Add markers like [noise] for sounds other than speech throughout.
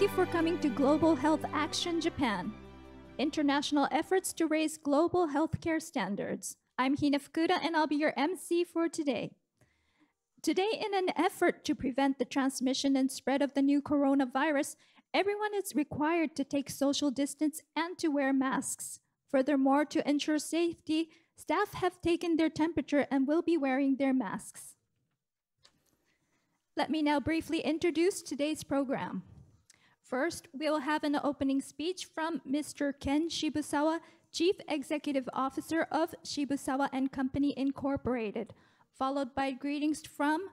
Thank you for coming to Global Health Action Japan, international efforts to raise global healthcare standards. I'm Hina Fukuda, and I'll be your MC for today. Today, in an effort to prevent the transmission and spread of the new coronavirus, everyone is required to take social distance and to wear masks. Furthermore, to ensure safety, staff have taken their temperature and will be wearing their masks. Let me now briefly introduce today's program. First, we'll have an opening speech from Mr. Ken Shibusawa, Chief Executive Officer of Shibusawa and Company Incorporated, followed by greetings from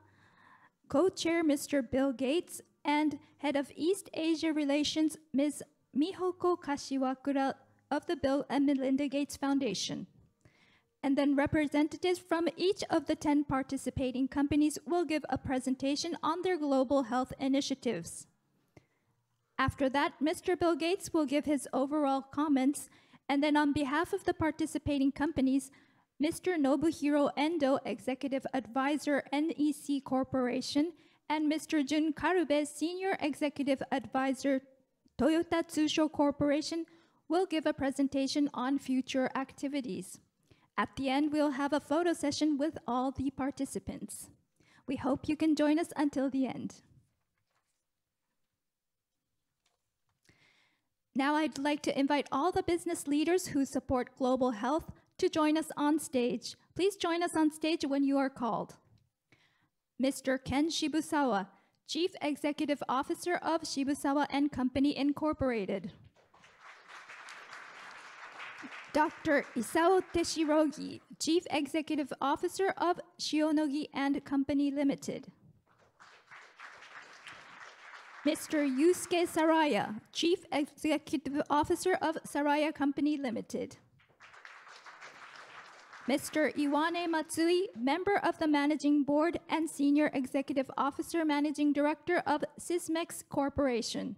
co-chair Mr. Bill Gates and head of East Asia Relations Ms. Mihoko Kashiwakura of the Bill and Melinda Gates Foundation. And then representatives from each of the 10 participating companies will give a presentation on their global health initiatives. After that, Mr. Bill Gates will give his overall comments, and then on behalf of the participating companies, Mr. Nobuhiro Endo, Executive Advisor, NEC Corporation, and Mr. Jun Karube, Senior Executive Advisor, Toyota Tsusho Corporation, will give a presentation on future activities. At the end, we'll have a photo session with all the participants. We hope you can join us until the end. Now I'd like to invite all the business leaders who support global health to join us on stage. Please join us on stage when you are called. Mr. Ken Shibusawa, Chief Executive Officer of Shibusawa and Company Incorporated. Dr. Isao Teshirogi, Chief Executive Officer of Shionogi and Company Limited. Mr. Yusuke Saraya, Chief Executive Officer of Saraya Company Limited. Mr. Iwane Matsui, Member of the Managing Board and Senior Executive Officer Managing Director of Sysmex Corporation.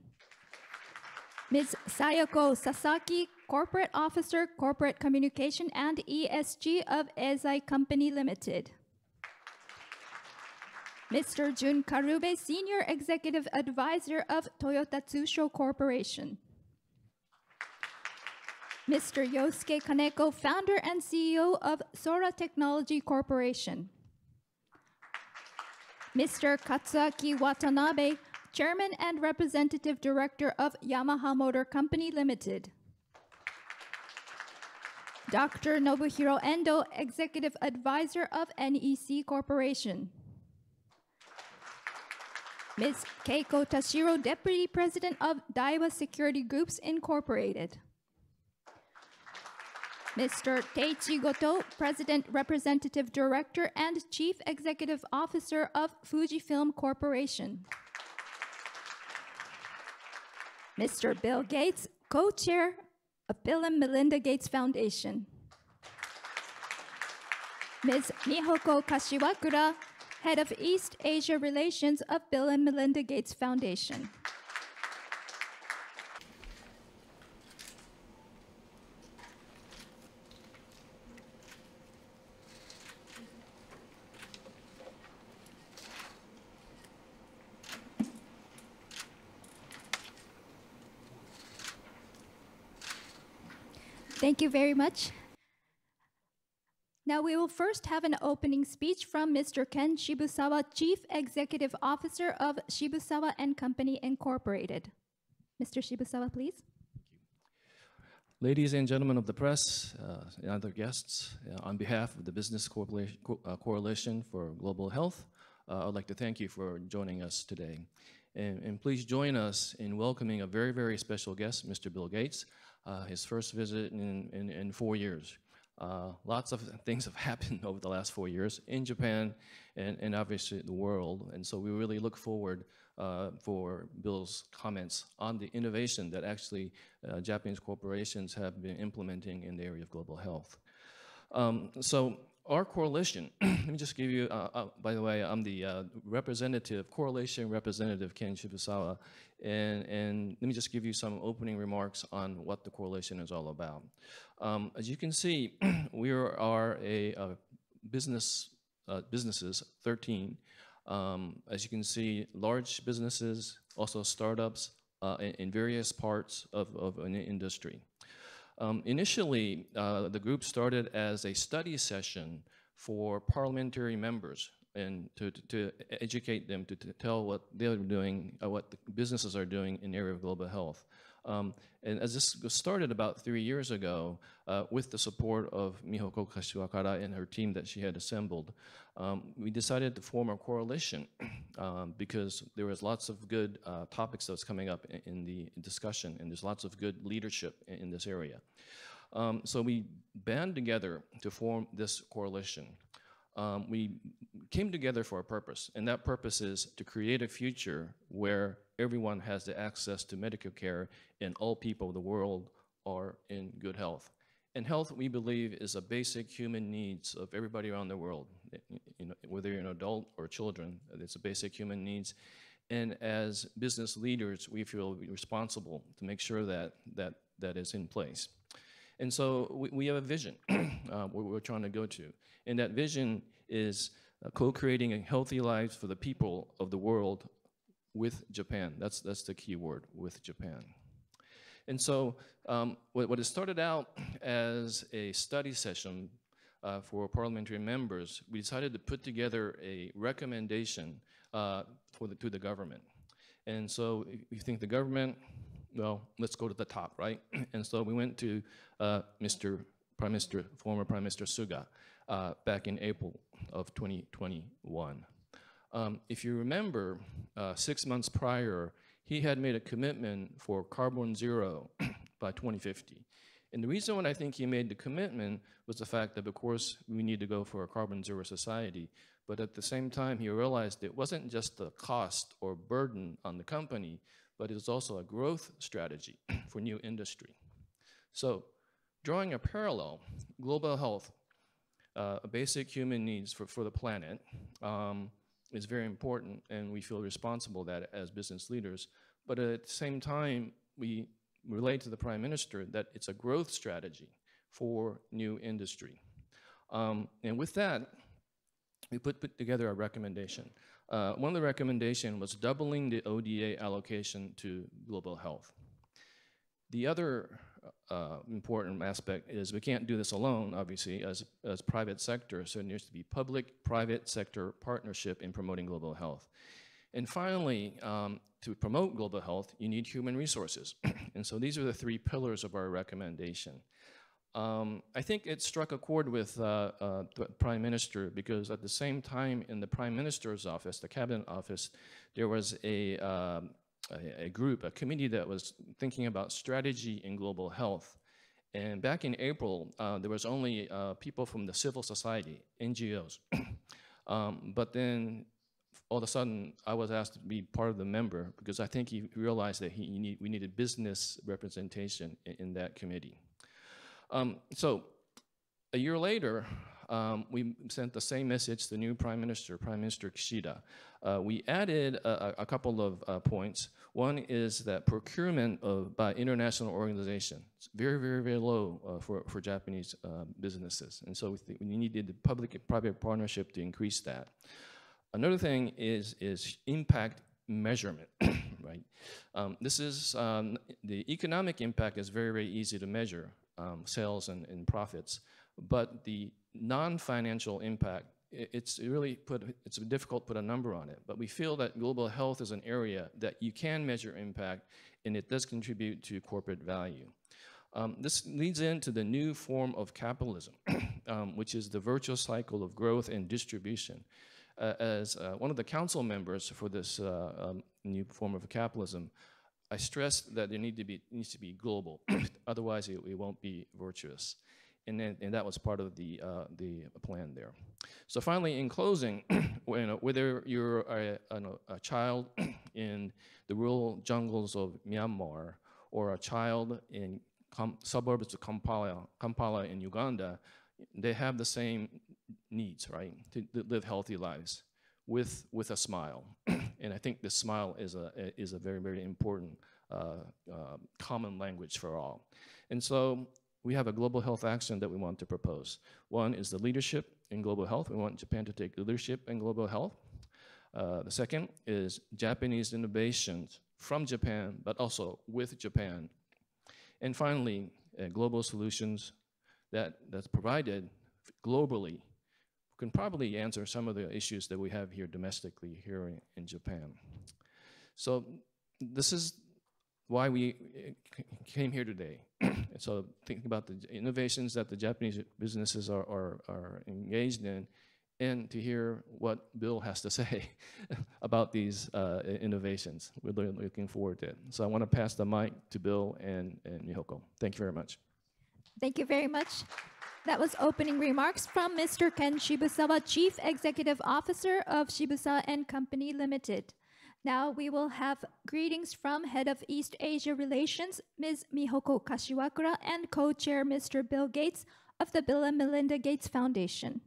Ms. Sayako Sasaki, Corporate Officer, Corporate Communication and ESG of Ezai Company Limited. Mr. Jun Karube, Senior Executive Advisor of Toyota Tsusho Corporation. Mr. Yosuke Kaneko, Founder and CEO of Sora Technology Corporation. Mr. Katsuaki Watanabe, Chairman and Representative Director of Yamaha Motor Company Limited. Dr. Nobuhiro Endo, Executive Advisor of NEC Corporation. Ms. Keiko Tashiro, Deputy President of Daiwa Security Groups Incorporated. Mr. Teichi Goto, President, Representative Director, and Chief Executive Officer of Fujifilm Corporation. Mr. Bill Gates, Co-Chair of Bill and Melinda Gates Foundation. Ms. Mihoko Kashiwakura, Head of East Asia Relations of Bill and Melinda Gates Foundation. Thank you very much. Now we will first have an opening speech from Mr. Ken Shibusawa, Chief Executive Officer of Shibusawa and Company Incorporated. Mr. Shibusawa, please. Ladies and gentlemen of the press uh, and other guests, uh, on behalf of the Business Co uh, Coalition for Global Health, uh, I'd like to thank you for joining us today. And, and, please join us in welcoming a very, very special guest, Mr. Bill Gates, uh, his first visit in, in, in four years. Uh, lots of things have [laughs] happened over the last four years in Japan and, and obviously the world. And so we really look forward uh, for Bill's comments on the innovation that actually uh, Japanese corporations have been implementing in the area of global health. Um, so our coalition. [clears throat] let me just give you, uh, uh, by the way, I'm the uh, representative, correlation representative, Ken Shibasawa, and, and let me just give you some opening remarks on what the coalition is all about. Um, as you can see, [clears throat] we are a, a business, uh, businesses, 13. Um, as you can see, large businesses, also startups, uh, in, in various parts of, of an industry. Um, initially, uh, the group started as a study session for parliamentary members and to, to, educate them to, to, tell what they're doing, uh, what the businesses are doing in the area of global health. Um, and as this started about three years ago, uh, with the support of Mihoko Kashiwakara and her team that she had assembled, um, we decided to form a coalition [clears throat] um, because there was lots of good uh, topics that was coming up in, in the discussion, and there's lots of good leadership in, in this area. Um, so we band together to form this coalition. Um, we came together for a purpose, and that purpose is to create a future where everyone has the access to medical care and all people of the world are in good health. And health, we believe, is a basic human needs of everybody around the world, you know, whether you're an adult or children, it's a basic human needs. And as business leaders, we feel responsible to make sure that that, that is in place. And so we, we have a vision [clears throat] uh, we're trying to go to. And that vision is uh, co-creating a healthy lives for the people of the world with Japan. That's, that's the key word, with Japan. And so um, what, what it started out as a study session uh, for parliamentary members, we decided to put together a recommendation uh, for the, to the government. And so if you think the government, well, let's go to the top, right? [clears throat] and so we went to uh, Mr. Prime Minister, former Prime Minister Suga, uh, back in April of 2021. Um, if you remember, uh, six months prior, he had made a commitment for carbon zero [clears throat] by 2050. And the reason why I think he made the commitment was the fact that, of course, we need to go for a carbon zero society. But at the same time, he realized it wasn't just a cost or burden on the company, but it was also a growth strategy [clears throat] for new industry. So, drawing a parallel, global health, uh, basic human needs for, for the planet, um, is very important and we feel responsible that as business leaders. But at the same time, we relate to the prime minister that it's a growth strategy for new industry. Um, and with that, we put, put together a recommendation. Uh, one of the recommendation was doubling the ODA allocation to global health. The other uh, important aspect is we can't do this alone, obviously, as, as private sector. So it needs to be public-private sector partnership in promoting global health. And finally, um, to promote global health, you need human resources. [clears throat] and so these are the three pillars of our recommendation. Um, I think it struck a chord with uh, uh, the Prime Minister because at the same time in the Prime Minister's office, the Cabinet office, there was a, uh, a, group, a committee that was thinking about strategy in global health. And back in April, uh, there was only uh, people from the civil society, NGOs. [clears throat] um, but then all of a sudden, I was asked to be part of the member because I think he realized that he, need, we needed business representation in, in that committee. Um, so a year later, um, we sent the same message to the new Prime Minister, Prime Minister Kishida. Uh, we added a, a couple of uh, points. One is that procurement of, by international organizations very, very, very low uh, for, for Japanese uh, businesses. And so we, we needed the public-private partnership to increase that. Another thing is, is impact measurement, [coughs] right? Um, this is, um, the economic impact is very, very easy to measure, um, sales and, and profits but the non-financial impact, it's really put, it's difficult to put a number on it, but we feel that global health is an area that you can measure impact and it does contribute to corporate value. Um, this leads into the new form of capitalism, [clears throat] um, which is the virtuous cycle of growth and distribution. Uh, as uh, one of the council members for this uh, um, new form of capitalism, I stressed that it need to be, needs to be global, [clears throat] otherwise it, it won't be virtuous and, then, and that was part of the, uh, the plan there. So finally, in closing, [clears throat] when, whether you're a, a, a, child [clears throat] in the rural jungles of Myanmar or a child in suburbs of Kampala, Kampala in Uganda, they have the same needs, right, to, to live healthy lives with, with a smile. [clears throat] and I think the smile is a, is a very, very important uh, uh, common language for all. And so we have a global health action that we want to propose. One is the leadership in global health. We want Japan to take leadership in global health. Uh, the second is Japanese innovations from Japan, but also with Japan. And finally, uh, global solutions that, that's provided globally can probably answer some of the issues that we have here domestically here in, in Japan. So this is why we uh, came here today. [clears throat] And so thinking about the innovations that the Japanese businesses are, are, are engaged in and to hear what Bill has to [laughs] say about these uh, innovations. We're looking forward to it. So I want to pass the mic to Bill and, and Mihoko. Thank you very much. Thank you very much. That was opening remarks from Mr. Ken Shibusawa, Chief Executive Officer of Shibusawa and Company Limited. Now we will have greetings from Head of East Asia Relations, Ms. Mihoko Kashiwakura, and co-chair Mr. Bill Gates of the Bill and Melinda Gates Foundation.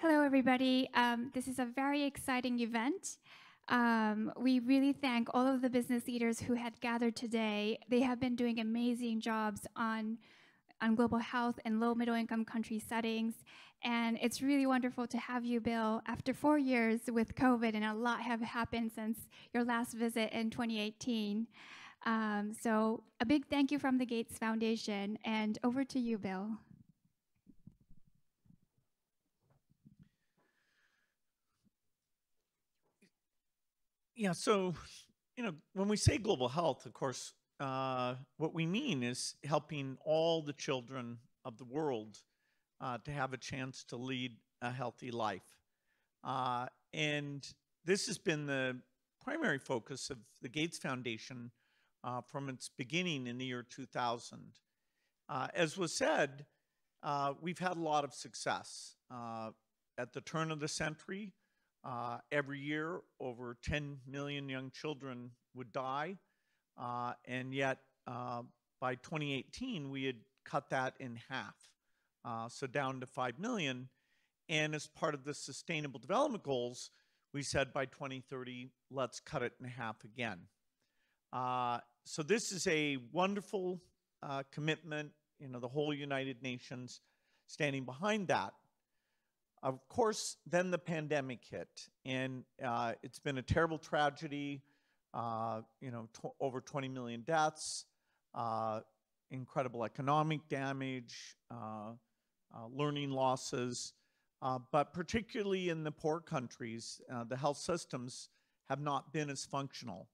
Hello, everybody. Um, this is a very exciting event. Um, we really thank all of the business leaders who had gathered today. They have been doing amazing jobs on, on global health and low middle income country settings. And it's really wonderful to have you, Bill, after four years with COVID, and a lot have happened since your last visit in 2018. Um, so a big thank you from the Gates Foundation, and over to you, Bill. Yeah, so, you know, when we say global health, of course, uh, what we mean is helping all the children of the world uh, to have a chance to lead a healthy life. Uh, and this has been the primary focus of the Gates Foundation uh, from its beginning in the year 2000. Uh, as was said, uh, we've had a lot of success. Uh, at the turn of the century, every year over 10 million young children would die. and yet, by 2018, we had cut that in half uh, so down to 5 million. And as part of the Sustainable Development Goals, we said by 2030, let's cut it in half again. Uh, so this is a wonderful uh, commitment, you know, the whole United Nations standing behind that. Of course, then the pandemic hit, and uh, it's been a terrible tragedy. Uh, you know, over 20 million deaths, uh, incredible economic damage, uh, uh, learning losses. Uh, but particularly in the poor countries, uh, the health systems have not been as functional.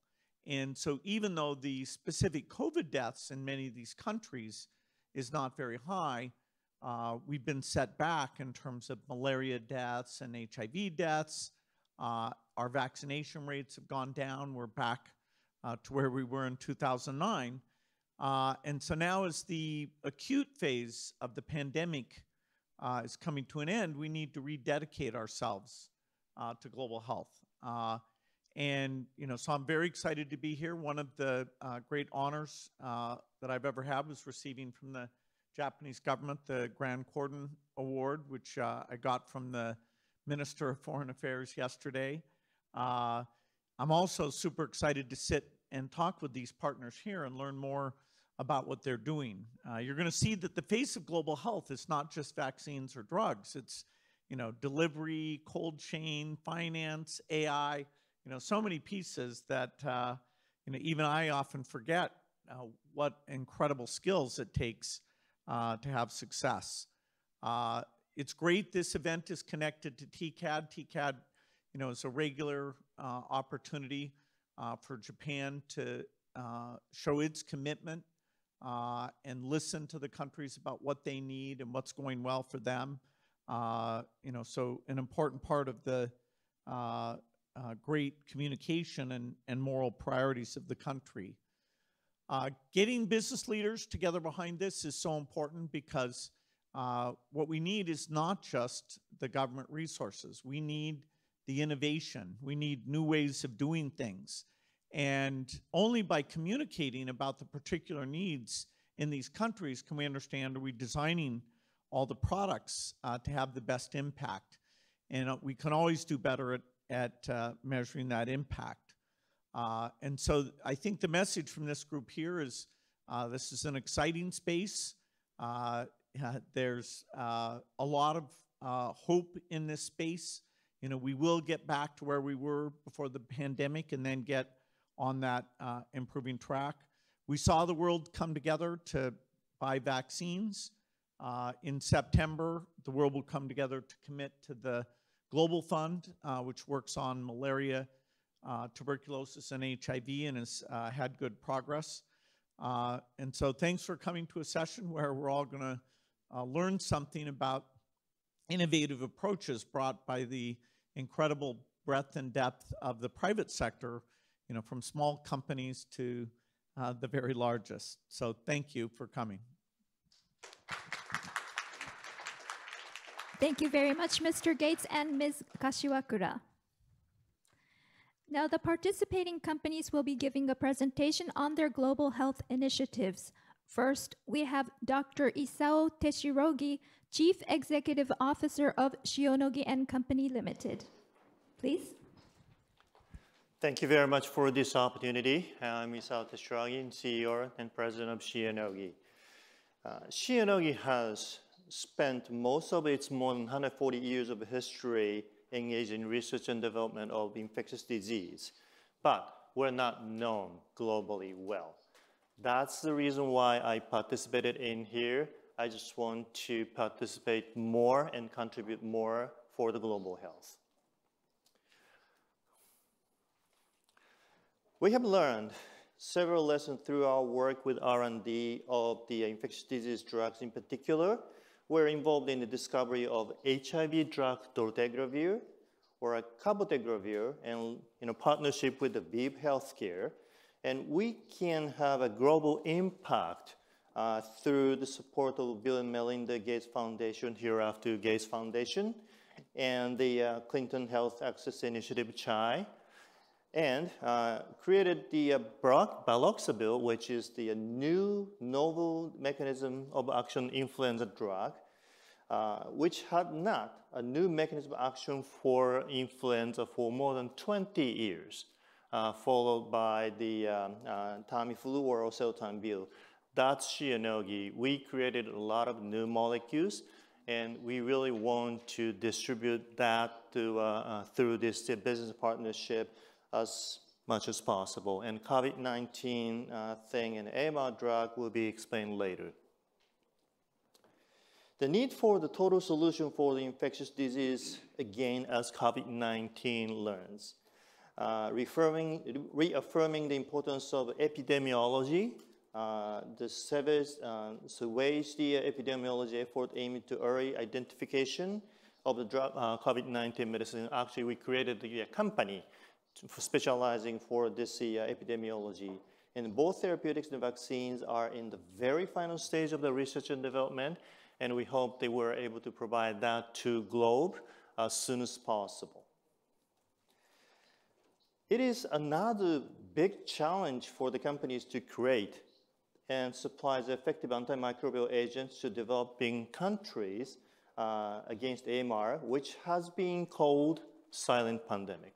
And so even though the specific COVID deaths in many of these countries is not very high, uh, we've been set back in terms of malaria deaths and HIV deaths. Uh, our vaccination rates have gone down. We're back uh, to where we were in 2009. Uh, and so now as the acute phase of the pandemic uh, is coming to an end, we need to rededicate ourselves uh, to global health. Uh, and, you know, so I'm very excited to be here. One of the uh, great honors uh, that I've ever had was receiving from the Japanese government the Grand Cordon Award, which I got from the Minister of Foreign Affairs yesterday. I'm also super excited to sit and talk with these partners here and learn more about what they're doing. Uh, you're going to see that the face of global health is not just vaccines or drugs. It's, you know, delivery, cold chain, finance, AI, you know, so many pieces that, uh, you know, even I often forget uh, what incredible skills it takes uh, to have success. Uh, it's great this event is connected to TCAD. TCAD, you know, is a regular uh, opportunity uh, for Japan to uh, show its commitment uh, and listen to the countries about what they need and what's going well for them. Uh, you know, so an important part of the uh, uh, great communication and, and moral priorities of the country. getting business leaders together behind this is so important because what we need is not just the government resources. We need the innovation. We need new ways of doing things. And only by communicating about the particular needs in these countries can we understand are we designing all the products uh, to have the best impact. And uh, we can always do better at, at uh, measuring that impact. Uh, and so I think the message from this group here is uh, this is an exciting space. Uh, there's a lot of hope in this space you know, we will get back to where we were before the pandemic and then get on that uh, improving track. We saw the world come together to buy vaccines. Uh, in September, the world will come together to commit to the Global Fund, uh, which works on malaria, uh, tuberculosis, and HIV, and has uh, had good progress. Uh, and so, thanks for coming to a session where we're all going to learn something about innovative approaches brought by the incredible breadth and depth of the private sector, you know, from small companies to uh, the very largest. So thank you for coming. Thank you very much, Mr. Gates and Ms. Kashiwakura. Now, the participating companies will be giving a presentation on their global health initiatives. First, we have Dr. Isao Teshirogi Chief Executive Officer of Shionogi and Company Limited. Please. Thank you very much for this opportunity. I'm Isao Teshiragi, CEO and President of Shionogi. Uh, Shionogi has spent most of its more than 140 years of history engaged in research and development of infectious disease, but we're not known globally well. That's the reason why I participated in here I just want to participate more and contribute more for the global health. We have learned several lessons through our work with R&D of the infectious disease drugs in particular. We're involved in the discovery of HIV drug dolutegravir or cabotegravir and in a partnership with the Beeb Healthcare. And we can have a global impact uh, through the support of Bill and Melinda Gates Foundation, hereafter Gates Foundation, and the uh, Clinton Health Access Initiative, CHI, and uh, created the uh, Baloxabil, which is the uh, new novel mechanism of action influenza drug, uh, which had not a new mechanism of action for influenza for more than 20 years, followed by the um, Tamiflu or oseltamivir that's Shionogi. We created a lot of new molecules, and we really want to distribute that to, uh, uh, through this business partnership as much as possible. And COVID-19 uh, thing and Ama drug will be explained later. The need for the total solution for the infectious disease, again, as COVID-19 learns, uh, reaffirming, reaffirming the importance of epidemiology, uh, the service uh, surveys the epidemiology effort aimed to early identification of the uh, COVID-19 medicine. Actually, we created a company for specializing for this epidemiology. And both therapeutics and vaccines are in the very final stage of the research and development, and we hope they were able to provide that to GLOBE as soon as possible. It is another big challenge for the companies to create and supplies effective antimicrobial agents to developing countries uh, against AMR, which has been called silent pandemic.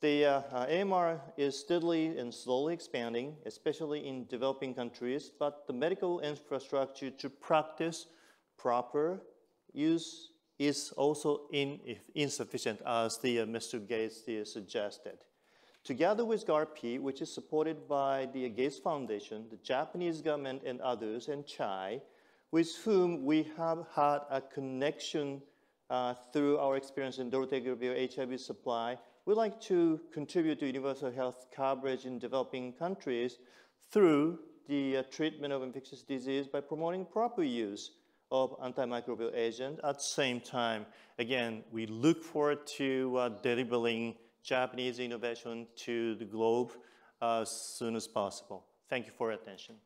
The uh, uh AMR is steadily and slowly expanding, especially in developing countries, but the medical infrastructure to practice proper use is also in, insufficient, as the, uh, Mr. Gates uh, suggested. Together with GARP, which is supported by the Gates Foundation, the Japanese government and others, and CHAI, with whom we have had a connection uh, through our experience in dolutegravir HIV supply, we like to contribute to universal health coverage in developing countries through the uh, treatment of infectious disease by promoting proper use of antimicrobial agents. At the same time, again, we look forward to uh, delivering Japanese innovation to the globe as uh, soon as possible. Thank you for your attention.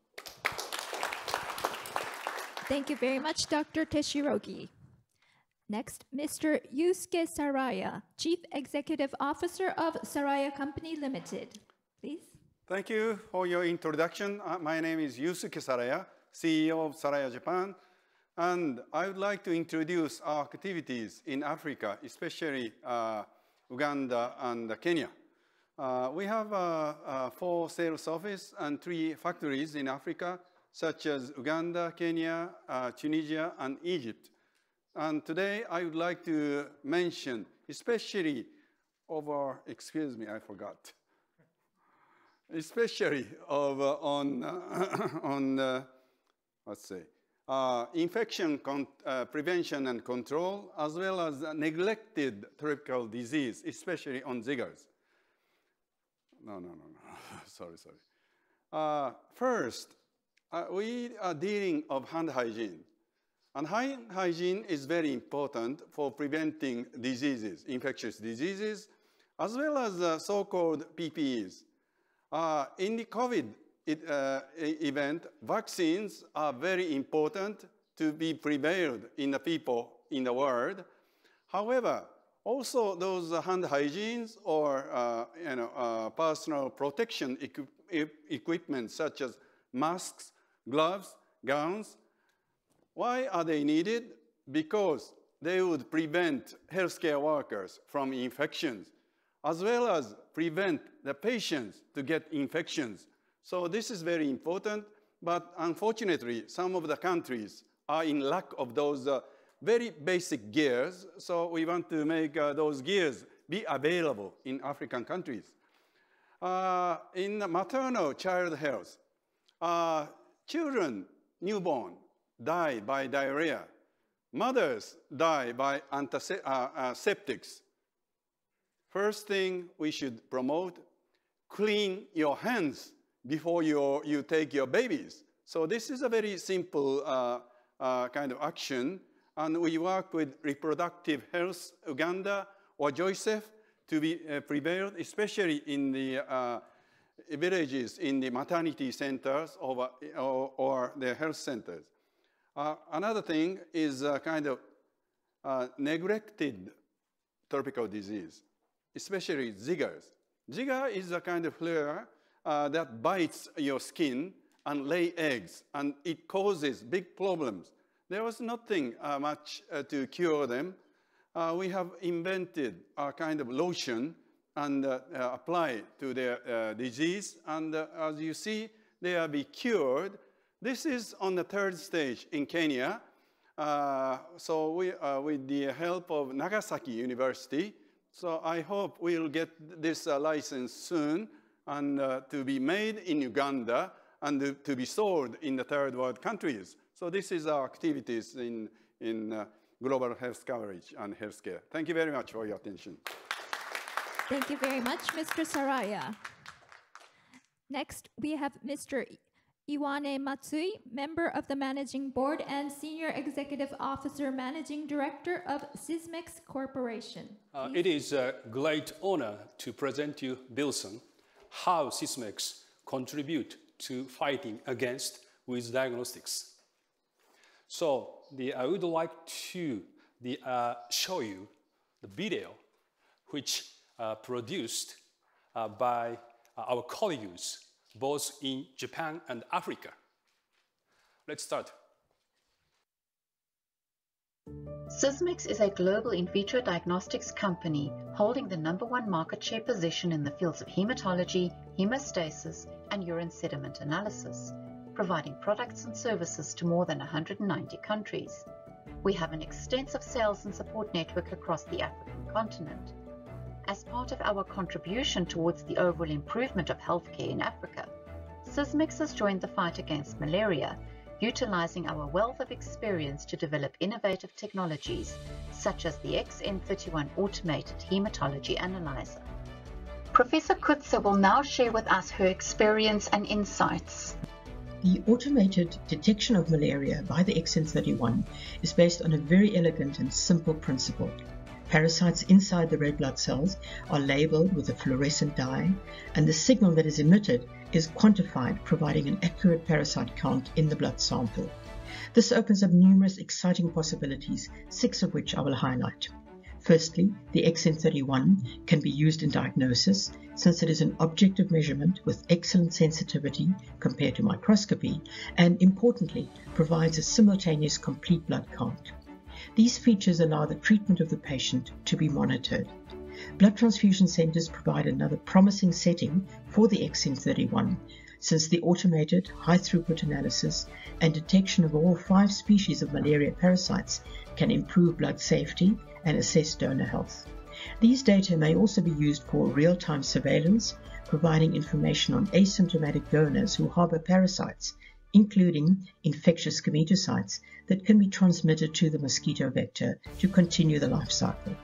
Thank you very much, Dr. Teshirogi. Next, Mr. Yusuke Saraya, Chief Executive Officer of Saraya Company Limited. Please. Thank you for your introduction. Uh, my name is Yusuke Saraya, CEO of Saraya Japan, and I would like to introduce our activities in Africa, especially uh, Uganda, and Kenya. Uh, we have uh, uh, four sales offices and three factories in Africa, such as Uganda, Kenya, Tunisia, and Egypt. And today I would like to mention, especially over, excuse me, I forgot, especially over on, [coughs] on uh, let's say, uh, infection uh, prevention and control, as well as neglected tropical disease, especially on ziggers. No, no, no, no, [laughs] sorry, sorry. Uh, first, uh, we are dealing of hand hygiene. And hand hygiene is very important for preventing diseases, infectious diseases, as well as uh, so-called PPEs. Uh, in the COVID it, uh, event, vaccines are very important to be prevailed in the people in the world. However, also those hand hygienes or uh, you know, uh, personal protection equi equipment such as masks, gloves, gowns, why are they needed? Because they would prevent healthcare workers from infections, as well as prevent the patients to get infections so this is very important, but unfortunately, some of the countries are in lack of those uh, very basic gears, so we want to make uh, those gears be available in African countries. Uh, in maternal child health, uh, children, newborn, die by diarrhea. Mothers die by antiseptics. Uh, uh, First thing we should promote, clean your hands before you you take your babies. So this is a very simple uh, uh, kind of action. And we work with Reproductive Health Uganda or Joycef to be uh, prevailed, especially in the uh, villages, in the maternity centers or, uh, or, or the health centers. Uh, another thing is kind of neglected tropical disease, especially Zika. Zika is a kind of flare uh, that bites your skin and lay eggs, and it causes big problems. There was nothing uh, much uh, to cure them. Uh, we have invented a kind of lotion and uh, uh, apply to their disease, and as you see, they are be cured. This is on the third stage in Kenya. so we, with the help of Nagasaki University, so I hope we'll get this license soon and uh, to be made in Uganda and to be sold in the third world countries. So this is our activities in, in uh, global health coverage and healthcare. Thank you very much for your attention. Thank you very much, Mr. Saraya. Next, we have Mr. Iwane Matsui, member of the Managing Board and Senior Executive Officer Managing Director of Sysmex Corporation. Uh, it is a great honor to present you Bilson, how seismics contribute to fighting against with diagnostics. So the, I would like to the, uh, show you the video which uh, produced uh, by uh, our colleagues both in Japan and Africa. Let's start. Sysmex is a global in vitro diagnostics company holding the number one market share position in the fields of hematology, hemostasis, and urine sediment analysis, providing products and services to more than 190 countries. We have an extensive sales and support network across the African continent. As part of our contribution towards the overall improvement of healthcare in Africa, Sysmex has joined the fight against malaria utilizing our wealth of experience to develop innovative technologies such as the XN31 automated hematology analyzer. Professor Kutzer will now share with us her experience and insights. The automated detection of malaria by the XN31 is based on a very elegant and simple principle. Parasites inside the red blood cells are labeled with a fluorescent dye, and the signal that is emitted is quantified, providing an accurate parasite count in the blood sample. This opens up numerous exciting possibilities, six of which I will highlight. Firstly, the XN31 can be used in diagnosis since it is an objective measurement with excellent sensitivity compared to microscopy and importantly provides a simultaneous complete blood count. These features allow the treatment of the patient to be monitored Blood transfusion centres provide another promising setting for the XM31 since the automated high throughput analysis and detection of all five species of malaria parasites can improve blood safety and assess donor health. These data may also be used for real time surveillance, providing information on asymptomatic donors who harbour parasites, including infectious gametocytes that can be transmitted to the mosquito vector to continue the life cycle.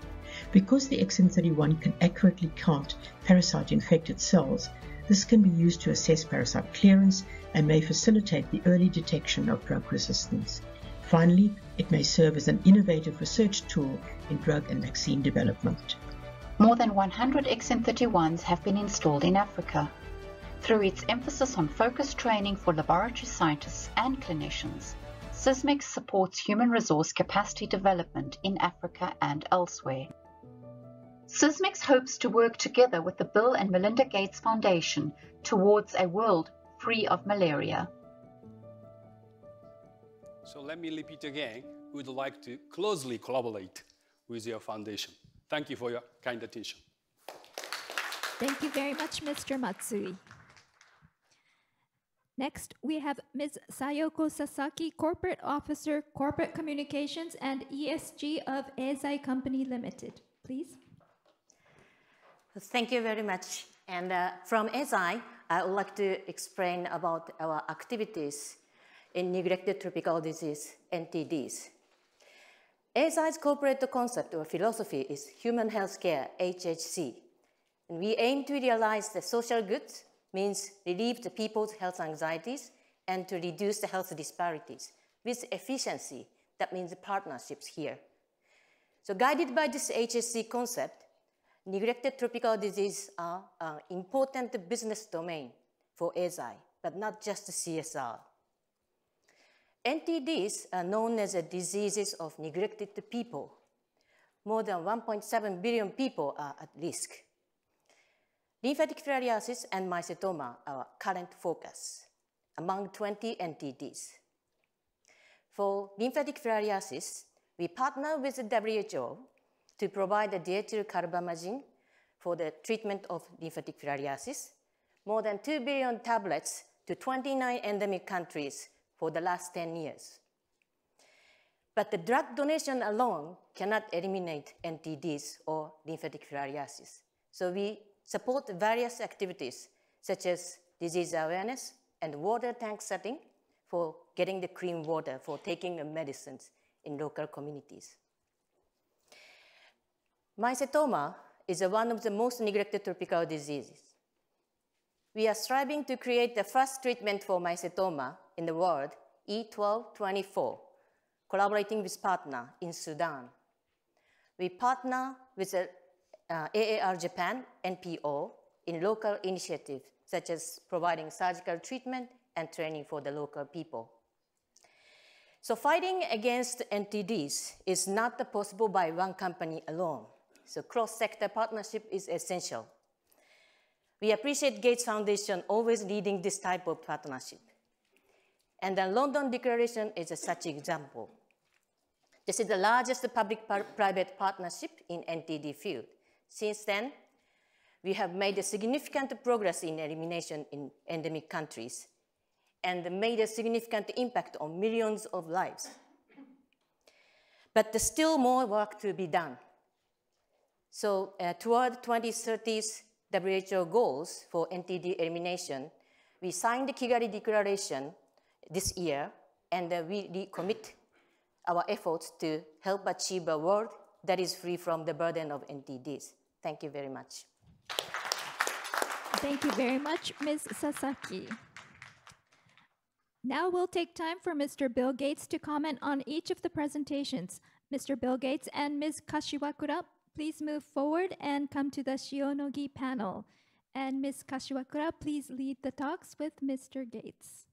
Because the XM31 can accurately count parasite-infected cells, this can be used to assess parasite clearance and may facilitate the early detection of drug resistance. Finally, it may serve as an innovative research tool in drug and vaccine development. More than 100 XM31s have been installed in Africa. Through its emphasis on focused training for laboratory scientists and clinicians, SysMix supports human resource capacity development in Africa and elsewhere. Sysmex hopes to work together with the Bill and Melinda Gates Foundation towards a world free of malaria. So let me repeat again, we would like to closely collaborate with your foundation. Thank you for your kind attention. Thank you very much, Mr. Matsui. Next, we have Ms. Sayoko Sasaki, Corporate Officer, Corporate Communications and ESG of Eisai Company Limited. Please. Thank you very much. And uh, from ASI, I would like to explain about our activities in neglected tropical disease, NTDs. ASI's corporate concept or philosophy is human healthcare, HHC. And we aim to realize the social good means relieve the people's health anxieties and to reduce the health disparities with efficiency. That means partnerships here. So guided by this HHC concept, neglected tropical disease are an important business domain for ASI, but not just CSR. NTDs are known as the diseases of neglected people. More than 1.7 billion people are at risk. Lymphatic filariasis and mycetoma are current focus among 20 NTDs. For lymphatic filariasis, we partner with the WHO to provide the diethyl carbamazine for the treatment of lymphatic filariasis, more than 2 billion tablets to 29 endemic countries for the last 10 years. But the drug donation alone cannot eliminate NTDs or lymphatic filariasis. So we support various activities such as disease awareness and water tank setting for getting the clean water for taking the medicines in local communities. Mycetoma is one of the most neglected tropical diseases. We are striving to create the first treatment for mycetoma in the world, E1224, collaborating with partner in Sudan. We partner with the, uh, AAR Japan NPO in local initiatives such as providing surgical treatment and training for the local people. So fighting against NTDs is not possible by one company alone so cross-sector partnership is essential. We appreciate Gates Foundation always leading this type of partnership. And the London Declaration is a such example. This is the largest public-private partnership in NTD field. Since then, we have made significant progress in elimination in endemic countries and made a significant impact on millions of lives. But there's still more work to be done. So uh, toward 2030's WHO goals for NTD elimination, we signed the Kigali Declaration this year, and uh, we recommit our efforts to help achieve a world that is free from the burden of NTDs. Thank you very much. Thank you very much, Ms. Sasaki. Now we'll take time for Mr. Bill Gates to comment on each of the presentations. Mr. Bill Gates and Ms. Kashiwakura, Please move forward and come to the Shionogi panel. And Ms. Kashiwakura, please lead the talks with Mr. Gates.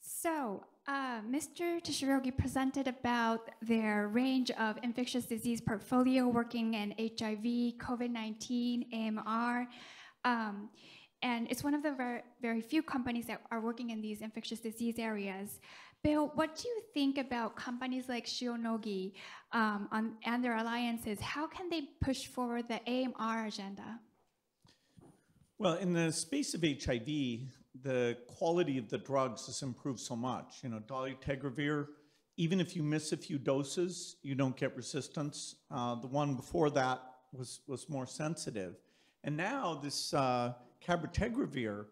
So, uh, Mr. Toshirogi presented about their range of infectious disease portfolio working in HIV, COVID 19, AMR. Um, and it's one of the very, very few companies that are working in these infectious disease areas. Bill, what do you think about companies like Shionogi um, on, and their alliances? How can they push forward the AMR agenda? Well, in the space of HIV, the quality of the drugs has improved so much. You know, dolutegravir, even if you miss a few doses, you don't get resistance. Uh, the one before that was, was more sensitive. And now this uh, cabotegravir,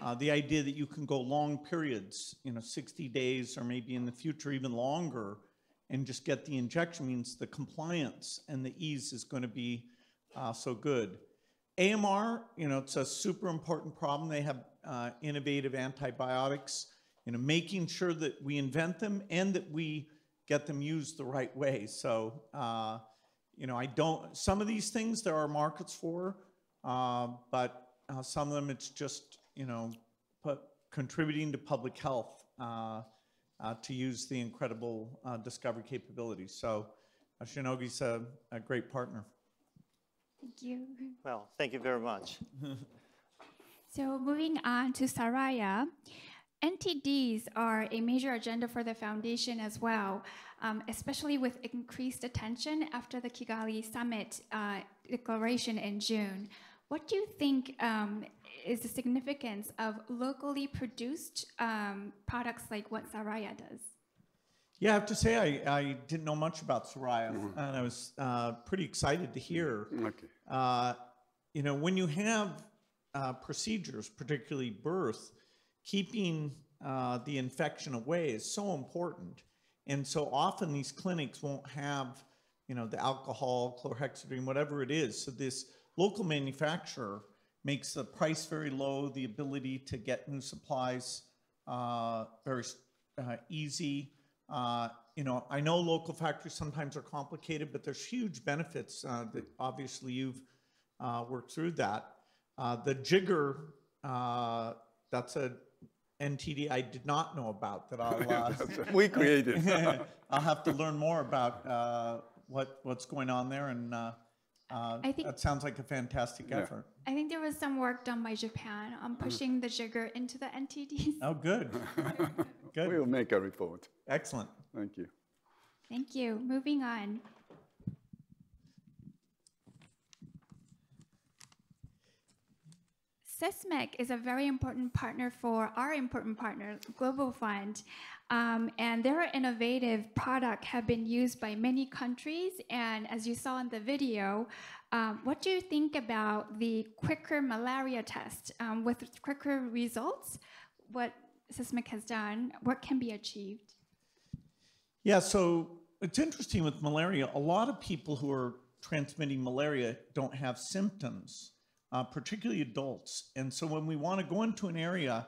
uh, the idea that you can go long periods, you know, 60 days or maybe in the future even longer, and just get the injection means the compliance and the ease is going to be uh, so good. AMR, you know, it's a super important problem. They have uh, innovative antibiotics, you know, making sure that we invent them and that we get them used the right way. So, uh, you know, I don't, some of these things there are markets for, uh, but uh, some of them, it's just, you know, put, contributing to public health uh, uh, to use the incredible uh, discovery capabilities. So uh, Shinogi's a, a great partner. Thank you. Well, thank you very much. [laughs] so moving on to Saraya. NTDs are a major agenda for the foundation as well, um, especially with increased attention after the Kigali Summit uh, declaration in June. What do you think um, is the significance of locally produced um, products like what Saraya does? Yeah, I have to say I, I didn't know much about Saraya, mm -hmm. and I was uh, pretty excited to hear. Mm, okay. Uh, you know, when you have uh, procedures, particularly birth, keeping uh, the infection away is so important, and so often these clinics won't have, you know, the alcohol, chlorhexidine, whatever it is. So this local manufacturer makes the price very low, the ability to get new supplies uh, very uh, easy. Uh, you know, I know local factories sometimes are complicated, but there's huge benefits uh, that obviously you've uh, worked through that. Uh, the Jigger, that's a NTD I did not know about that I'll, [laughs] we created. [laughs] I'll have to learn more about what what's going on there and uh, I think that sounds like a fantastic yeah. effort. I think there was some work done by Japan on mm. pushing the sugar into the NTDs. Oh, good. [laughs] good. We'll make a report. Excellent. Thank you. Thank you. Moving on. SESMEC is a very important partner for our important partner, Global Fund. Um, and their innovative product have been used by many countries. And as you saw in the video, um, what do you think about the quicker malaria test um, with quicker results? What Sismic has done, what can be achieved? Yeah, so it's interesting with malaria. A lot of people who are transmitting malaria don't have symptoms, uh, particularly adults. And so when we want to go into an area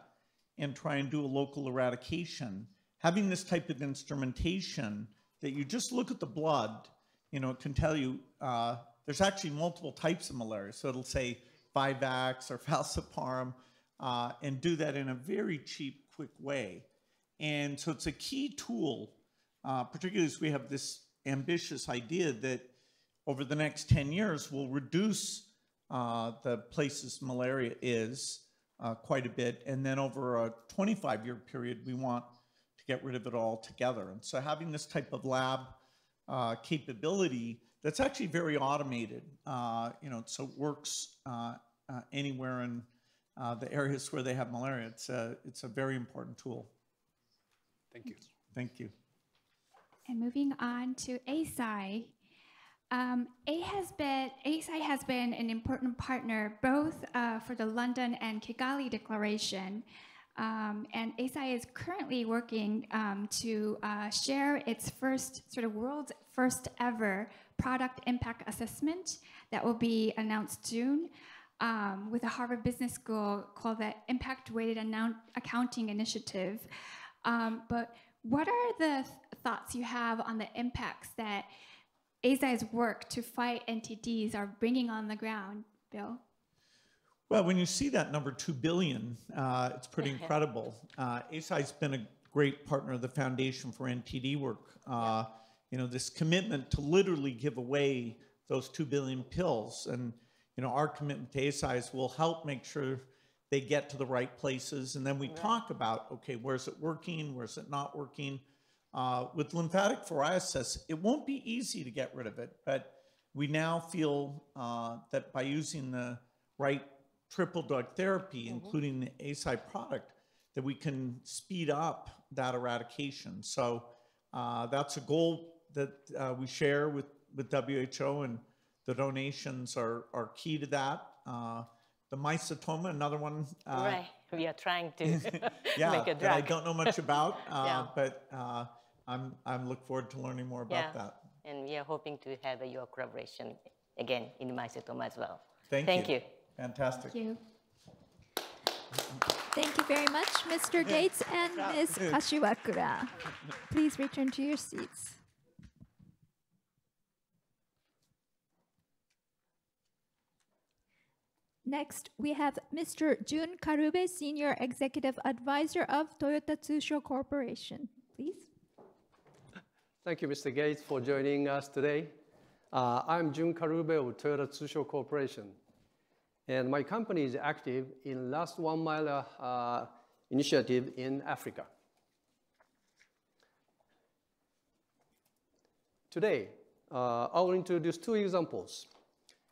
and try and do a local eradication, having this type of instrumentation that you just look at the blood, you know, it can tell you uh, there's actually multiple types of malaria. So it'll say Vivax or falciparum [laughs] uh, and do that in a very cheap, quick way. And so it's a key tool, uh, particularly as we have this ambitious idea that over the next 10 years, we'll reduce uh, the places malaria is uh, quite a bit. And then over a 25 year period, we want get rid of it altogether. And so having this type of lab uh, capability that's actually very automated, uh, you know, so it works uh, uh anywhere in uh, the areas where they have malaria. It's a, it's a very important tool. Thank you. Thank you. And moving on to ASI. Um, A has been, ASI has been an important partner both uh, for the London and Kigali Declaration um, and ASI is currently working um, to uh, share its first, sort of world's first ever product impact assessment that will be announced soon um, with a Harvard Business School called the Impact Weighted Accounting Initiative. Um, but what are the th thoughts you have on the impacts that ASI's work to fight NTDs are bringing on the ground, Bill? Well, when you see that number, 2 billion, uh, it's pretty incredible. Uh, ASI's been a great partner of the foundation for NTD work. Uh, yeah. You know, this commitment to literally give away those 2 billion pills. And, you know, our commitment to is will help make sure they get to the right places. And then we talk about, okay, where's it working? Where's it not working? Uh, with lymphatic psoriasis, it won't be easy to get rid of it, but we now feel uh, that by using the right triple drug therapy, mm-hmm. including the ASI product, that we can speed up that eradication. So uh, that's a goal that uh, we share with, with WHO, and the donations are, are key to that. Uh, the mycetoma, another one. Uh, right, we are trying to [laughs] yeah, [laughs] make a drug. That I don't know much about, [laughs] uh, yeah. but uh, I'm, I'm look forward to learning more about yeah. that. And we are hoping to have your collaboration again in mycetoma as well. Thank, Thank you. you. Fantastic. Thank you. Thank you very much, Mr. Gates and Ms. Kashiwakura. Please return to your seats. Next, we have Mr. Jun Karube, Senior Executive Advisor of Toyota Tsusho Corporation. Please. Thank you, Mr. Gates, for joining us today. Uh, I'm Jun Karube of Toyota Tsusho Corporation. And my company is active in last one mile uh, uh, initiative in Africa. Today, uh, I will introduce two examples.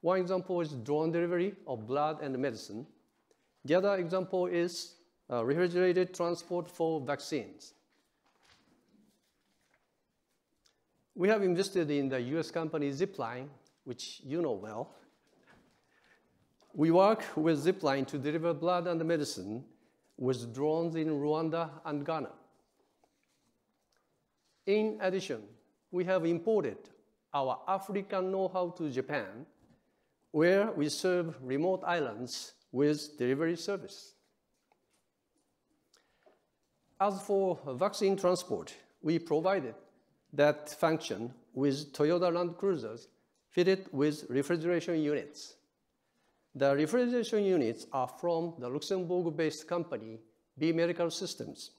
One example is drone delivery of blood and medicine. The other example is uh, refrigerated transport for vaccines. We have invested in the US company Zipline, which you know well. We work with Zipline to deliver blood and medicine with drones in Rwanda and Ghana. In addition, we have imported our African know-how to Japan, where we serve remote islands with delivery service. As for vaccine transport, we provided that function with Toyota Land Cruisers fitted with refrigeration units. The refrigeration units are from the Luxembourg-based company B Medical Systems.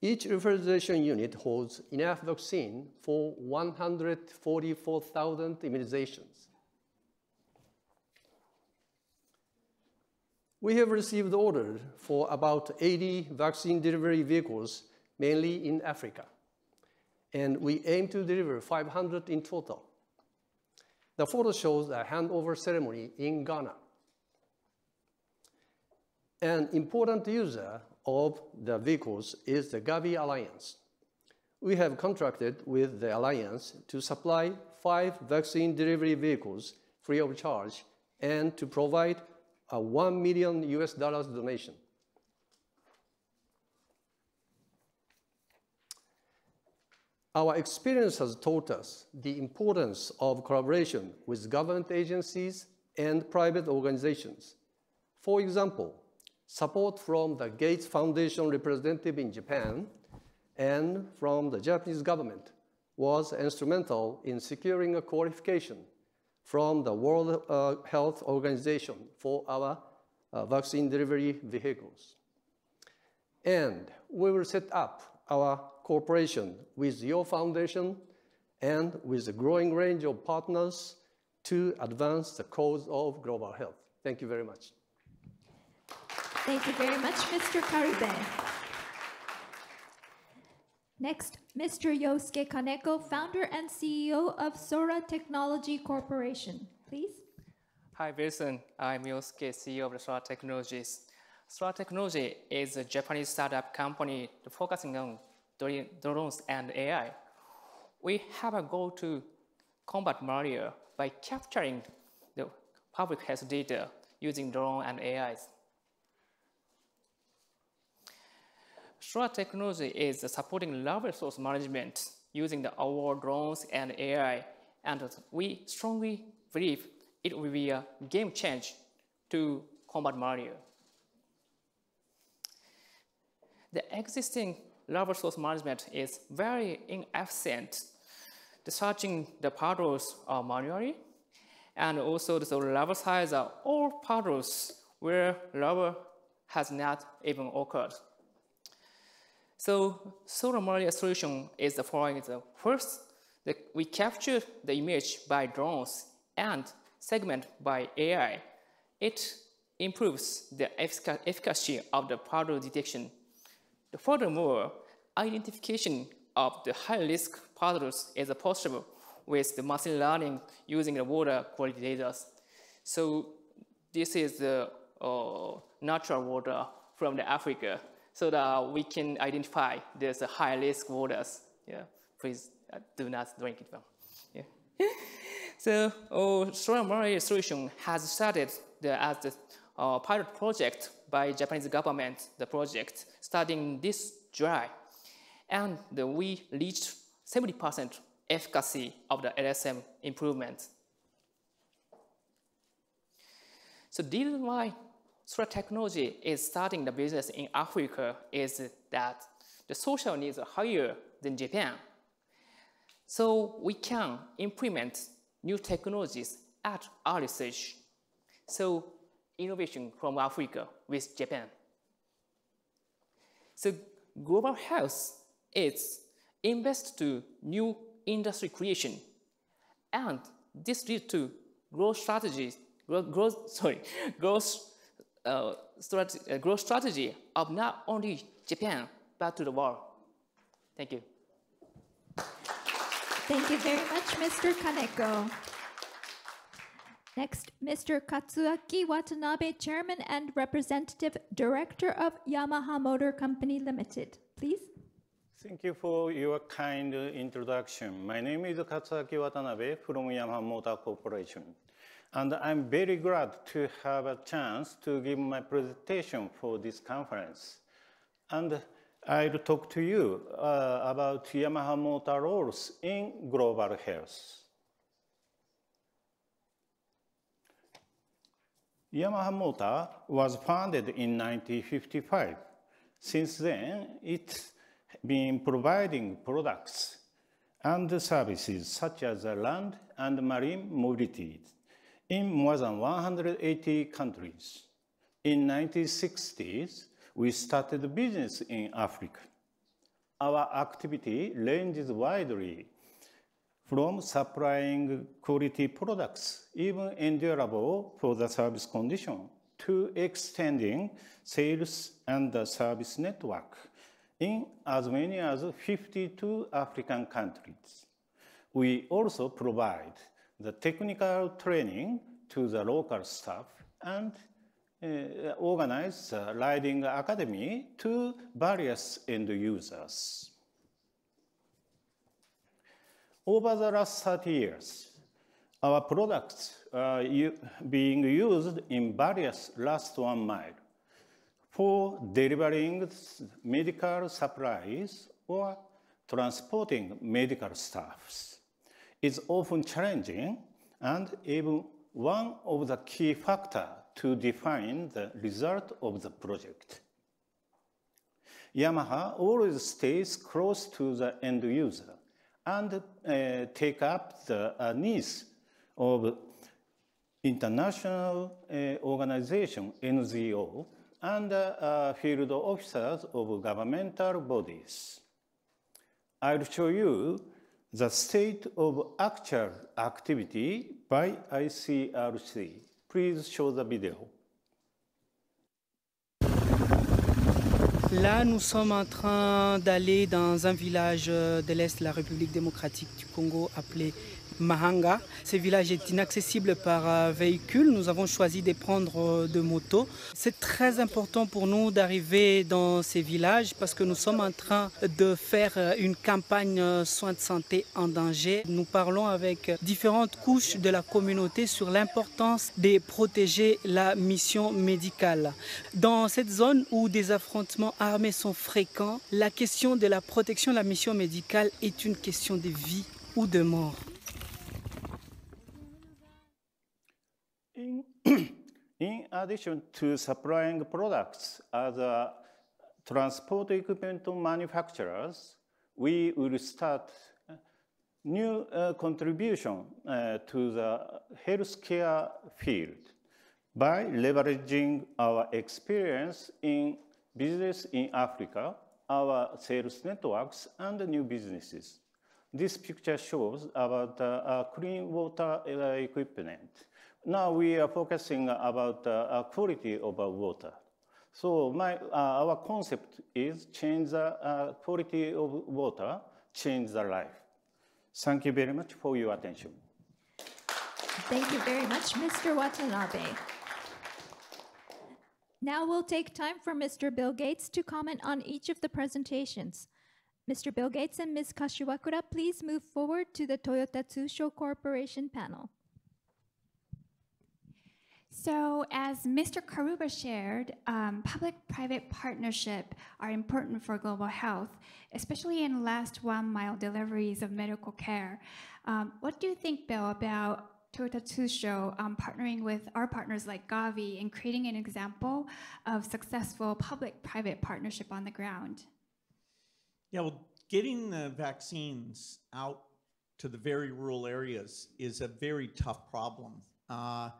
Each refrigeration unit holds enough vaccine for 144,000 immunizations. We have received orders for about 80 vaccine delivery vehicles, mainly in Africa, and we aim to deliver 500 in total. The photo shows a handover ceremony in Ghana. An important user of the vehicles is the Gavi Alliance. We have contracted with the Alliance to supply five vaccine delivery vehicles free of charge and to provide a 1 million US dollars donation. Our experience has taught us the importance of collaboration with government agencies and private organizations. For example, support from the Gates Foundation representative in Japan and from the Japanese government was instrumental in securing a qualification from the World uh, Health Organization for our uh, vaccine delivery vehicles. And we will set up our cooperation with your foundation and with a growing range of partners to advance the cause of global health. Thank you very much. Thank you very much, Mr. Karube. Next, Mr. Yosuke Kaneko, founder and CEO of Sora Technology Corporation. Please. Hi, Wilson. I'm Yosuke, CEO of Sora Technologies. Sora Technology is a Japanese startup company focusing on drones and AI. We have a goal to combat malaria by capturing the public health data using drone and AIs. Sora Technology is supporting lab resource management using the our drones and AI, and we strongly believe it will be a game change to combat malaria the existing lava source management is very inefficient, discharging the puddles are manually, and also the lava size are all puddles where lava has not even occurred. So solar Maria solution is the following. First, the, we capture the image by drones and segment by AI. It improves the efficacy of the puddle detection Furthermore, identification of the high-risk puddles is possible with the machine learning using the water quality data. So this is the uh, natural water from the Africa, so that we can identify these high-risk waters. Yeah, please uh, do not drink it. Yeah. [laughs] so, uh, oh, soil solution has started the, as the uh, pilot project by Japanese government, the project, starting this July. And the, we reached 70% efficacy of the LSM improvement. So this is why threat technology is starting the business in Africa is that the social needs are higher than Japan. So we can implement new technologies at our research. So innovation from Africa with Japan. So global health is invest to new industry creation. And this leads to growth strategies, growth, [laughs] sorry, growth, uh, strategy, uh, growth strategy of not only Japan, but to the world. Thank you. Thank you very much, Mr. Kaneko. Next, Mr. Katsuaki Watanabe, Chairman and Representative Director of Yamaha Motor Company Limited. Please. Thank you for your kind introduction. My name is Katsuaki Watanabe from Yamaha Motor Corporation. And I'm very glad to have a chance to give my presentation for this conference. And I'll talk to you uh, about Yamaha motor roles in global health. Yamaha motor was founded in 1955. Since then, it's been providing products and services such as land and marine mobility in more than 180 countries. In 1960s, we started business in Africa. Our activity ranges widely from supplying quality products, even endurable for the service condition, to extending sales and the service network in as many as 52 African countries. We also provide the technical training to the local staff and uh, organize a riding academy to various end users over the last 30 years, our products are uh, being used in various last one mile for delivering medical supplies or transporting medical staffs. It's often challenging and even one of the key factors to define the result of the project. Yamaha always stays close to the end user and uh, take up the uh, needs of international uh, organization, NGO, and field officers of governmental bodies. I'll show you the state of actual activity by ICRC. Please show the video. Là, nous sommes en train d'aller dans un village euh, de l'Est de la République démocratique du Congo appelé Mahanga. Ce village est inaccessible par euh, véhicule. Nous avons choisi de prendre euh, de moto. C'est très important pour nous d'arriver dans ces villages parce que nous sommes en train de faire euh, une campagne soins de santé en danger. Nous parlons avec différentes couches de la communauté sur l'importance de protéger la mission médicale. Dans cette zone où des affrontements armés sont fréquents, la question de la protection de la mission médicale est une question de vie ou de mort. [clears throat] In, addition to supplying products as a transport equipment manufacturers, we will start uh, new uh, contribution uh, to the healthcare field by leveraging our experience in business in Africa, our sales networks, and new businesses. This picture shows about clean water equipment now we are focusing about uh, quality of water. So my, uh, our concept is change the uh, quality of water, change the life. Thank you very much for your attention. Thank you very much, Mr. Watanabe. Now we'll take time for Mr. Bill Gates to comment on each of the presentations. Mr. Bill Gates and Ms. Kashiwakura, please move forward to the Toyota Tsusho Corporation panel. So, as Mr. Karuba shared, um, public private partnership are important for global health, especially in last one mile deliveries of medical care. Um, what do you think, Bill, about Toyota Tsusho um, partnering with our partners like Gavi and creating an example of successful public private partnership on the ground? Yeah, well, getting the vaccines out to the very rural areas is a very tough problem. Uh,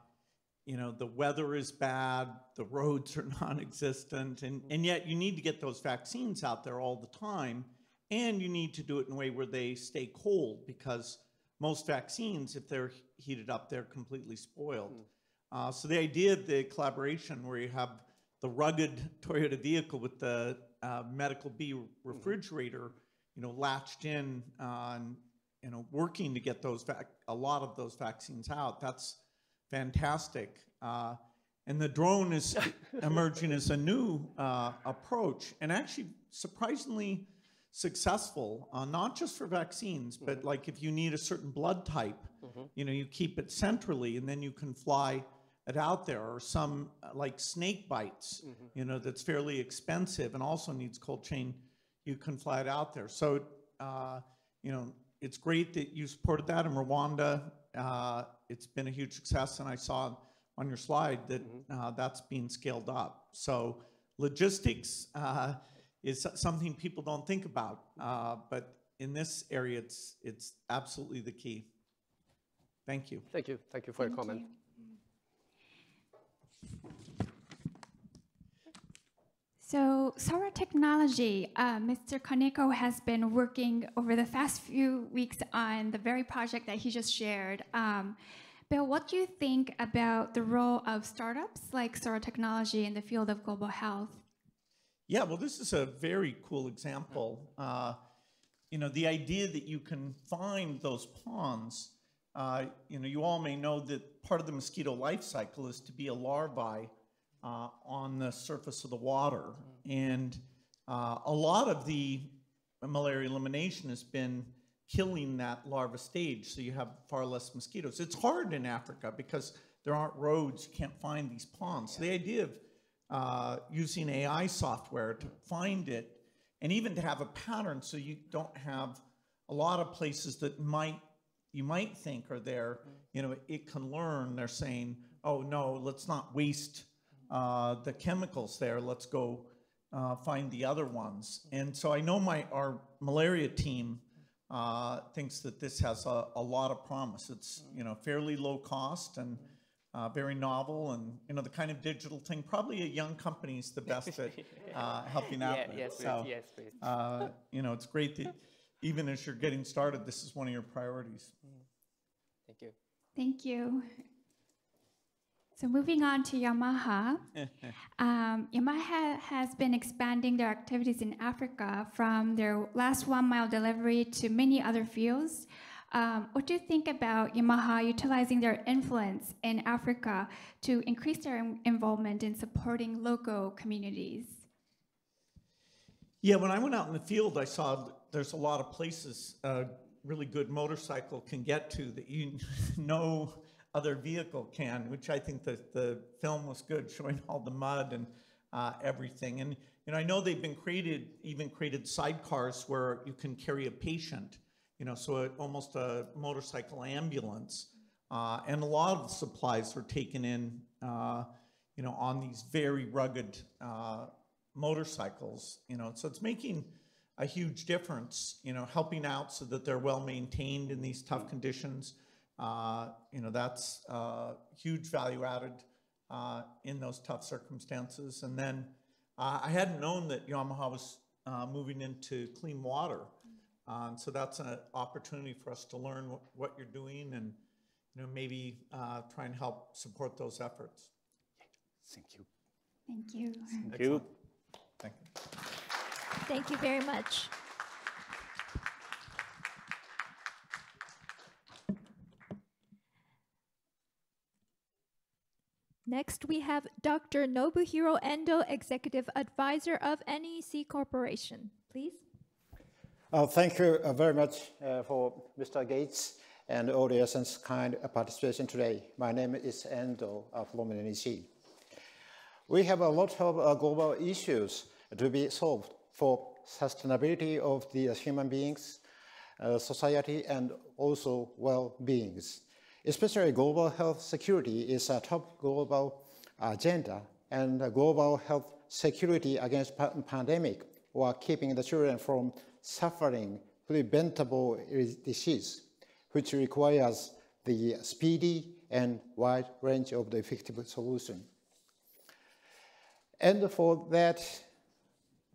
you know, the weather is bad, the roads are [laughs] non-existent, and, mm-hmm. and yet you need to get those vaccines out there all the time, and you need to do it in a way where they stay cold because most vaccines, if they're heated up, they're completely spoiled. Mm. Uh, so the idea of the collaboration where you have the rugged [laughs] Toyota vehicle with the uh, medical B refrigerator, mm-hmm. you know, latched in on you know working to get those a lot of those vaccines out. That's fantastic. Uh, and the drone is [laughs] emerging as a new uh, approach and actually surprisingly successful, uh, not just for vaccines, but mm -hmm. like if you need a certain blood type, mm -hmm. you know, you keep it centrally and then you can fly it out there or some uh, like snake bites, mm -hmm. you know, that's fairly expensive and also needs cold chain. You can fly it out there. So, uh, you know, it's great that you supported that in Rwanda. Uh, it's been a huge success, and I saw on your slide that mm-hmm. uh, that's being scaled up. So logistics uh, is something people don't think about, uh, but in this area, it's it's absolutely the key. Thank you. Thank you. Thank you for Thank your comment. You. So solar technology, uh, Mr. Kaneko has been working over the past few weeks on the very project that he just shared. Um, Bill, what do you think about the role of startups like solar technology in the field of global health? Yeah, well, this is a very cool example. Uh, you know, the idea that you can find those ponds, uh, you know, you all may know that part of the mosquito life cycle is to be a larvae uh, on the surface of the water. And uh, a lot of the malaria elimination has been killing that larva stage, so you have far less mosquitoes. It's hard in Africa because there aren't roads, you can't find these ponds. So the idea of uh, using AI software to find it and even to have a pattern so you don't have a lot of places that might you might think are there, mm. you know, it can learn. They're saying, oh no, let's not waste uh, the chemicals there. Let's go uh, find the other ones. And so I know my our malaria team uh, thinks that this has a, a, lot of promise. It's you know fairly low cost and uh, very novel, and you know the kind of digital thing. Probably a young company is the best at [laughs] uh, helping out. yeah, with. Yes, so, please, yes, please. Uh, you know it's great that even as you're getting started, this is one of your priorities. Mm. Thank you. Thank you. So moving on to Yamaha, [laughs] um, Yamaha has been expanding their activities in Africa from their last one mile delivery to many other fields. Um, what do you think about Yamaha utilizing their influence in Africa to increase their in involvement in supporting local communities? Yeah, when I went out in the field, I saw there's a lot of places a uh, really good motorcycle can get to that you [laughs] know other vehicle can, which I think the, the film was good, [laughs] showing all the mud and uh, everything. And you know, I know they've been created, even created sidecars where you can carry a patient, you know, so it, almost a motorcycle ambulance. Uh, and a lot of supplies were taken in, uh, you know, on these very rugged uh, motorcycles, you know, so it's making a huge difference, you know, helping out so that they're well maintained in these tough conditions. Uh, you know, that's uh, huge value added uh, in those tough circumstances. And then I hadn't known that Yamaha was moving into clean water. Um, so that's an opportunity for us to learn what, what you're doing and you know, maybe uh, try and help support those efforts. Thank you. Thank you. Thank Excellent. you. Thank you. Thank you very much. Next, we have Dr. Nobuhiro Endo, Executive Advisor of NEC Corporation. Please. Oh, thank you uh, very much uh, for Mr. Gates and audience's kind participation today. My name is Endo from NEC. We have a lot of uh, global issues to be solved for sustainability of the human beings, uh, society, and also well-beings especially global health security is a top global agenda and global health security against pandemic or keeping the children from suffering preventable disease, which requires the speedy and wide range of the effective solution. And for that,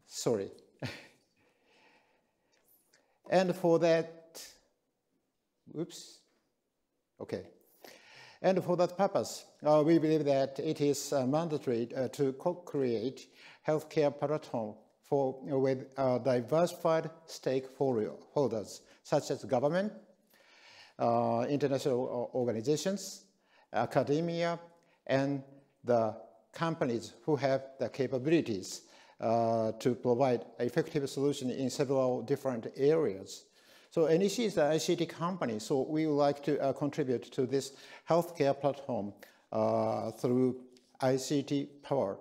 sorry. [laughs] and for that, oops, Okay. And for that purpose, uh, we believe that it is uh, mandatory uh, to co-create healthcare platform for, with uh, diversified stakeholders, such as government, uh, international uh, organizations, academia, and the companies who have the capabilities to provide effective solution in several different areas so NEC is an ICT company, so we would like to uh, contribute to this healthcare platform uh, through ICT power.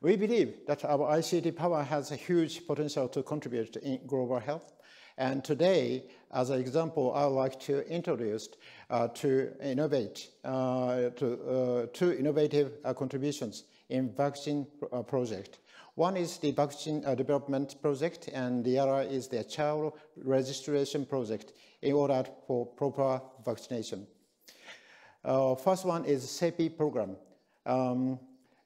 We believe that our ICT power has a huge potential to contribute in global health. And today, as an example, I would like to introduce uh, to innovate, uh, to, uh, two innovative uh, contributions in vaccine uh, project. One is the vaccine uh, development project, and the other is the child registration project in order for proper vaccination. Uh, first one is CEPI program. Um,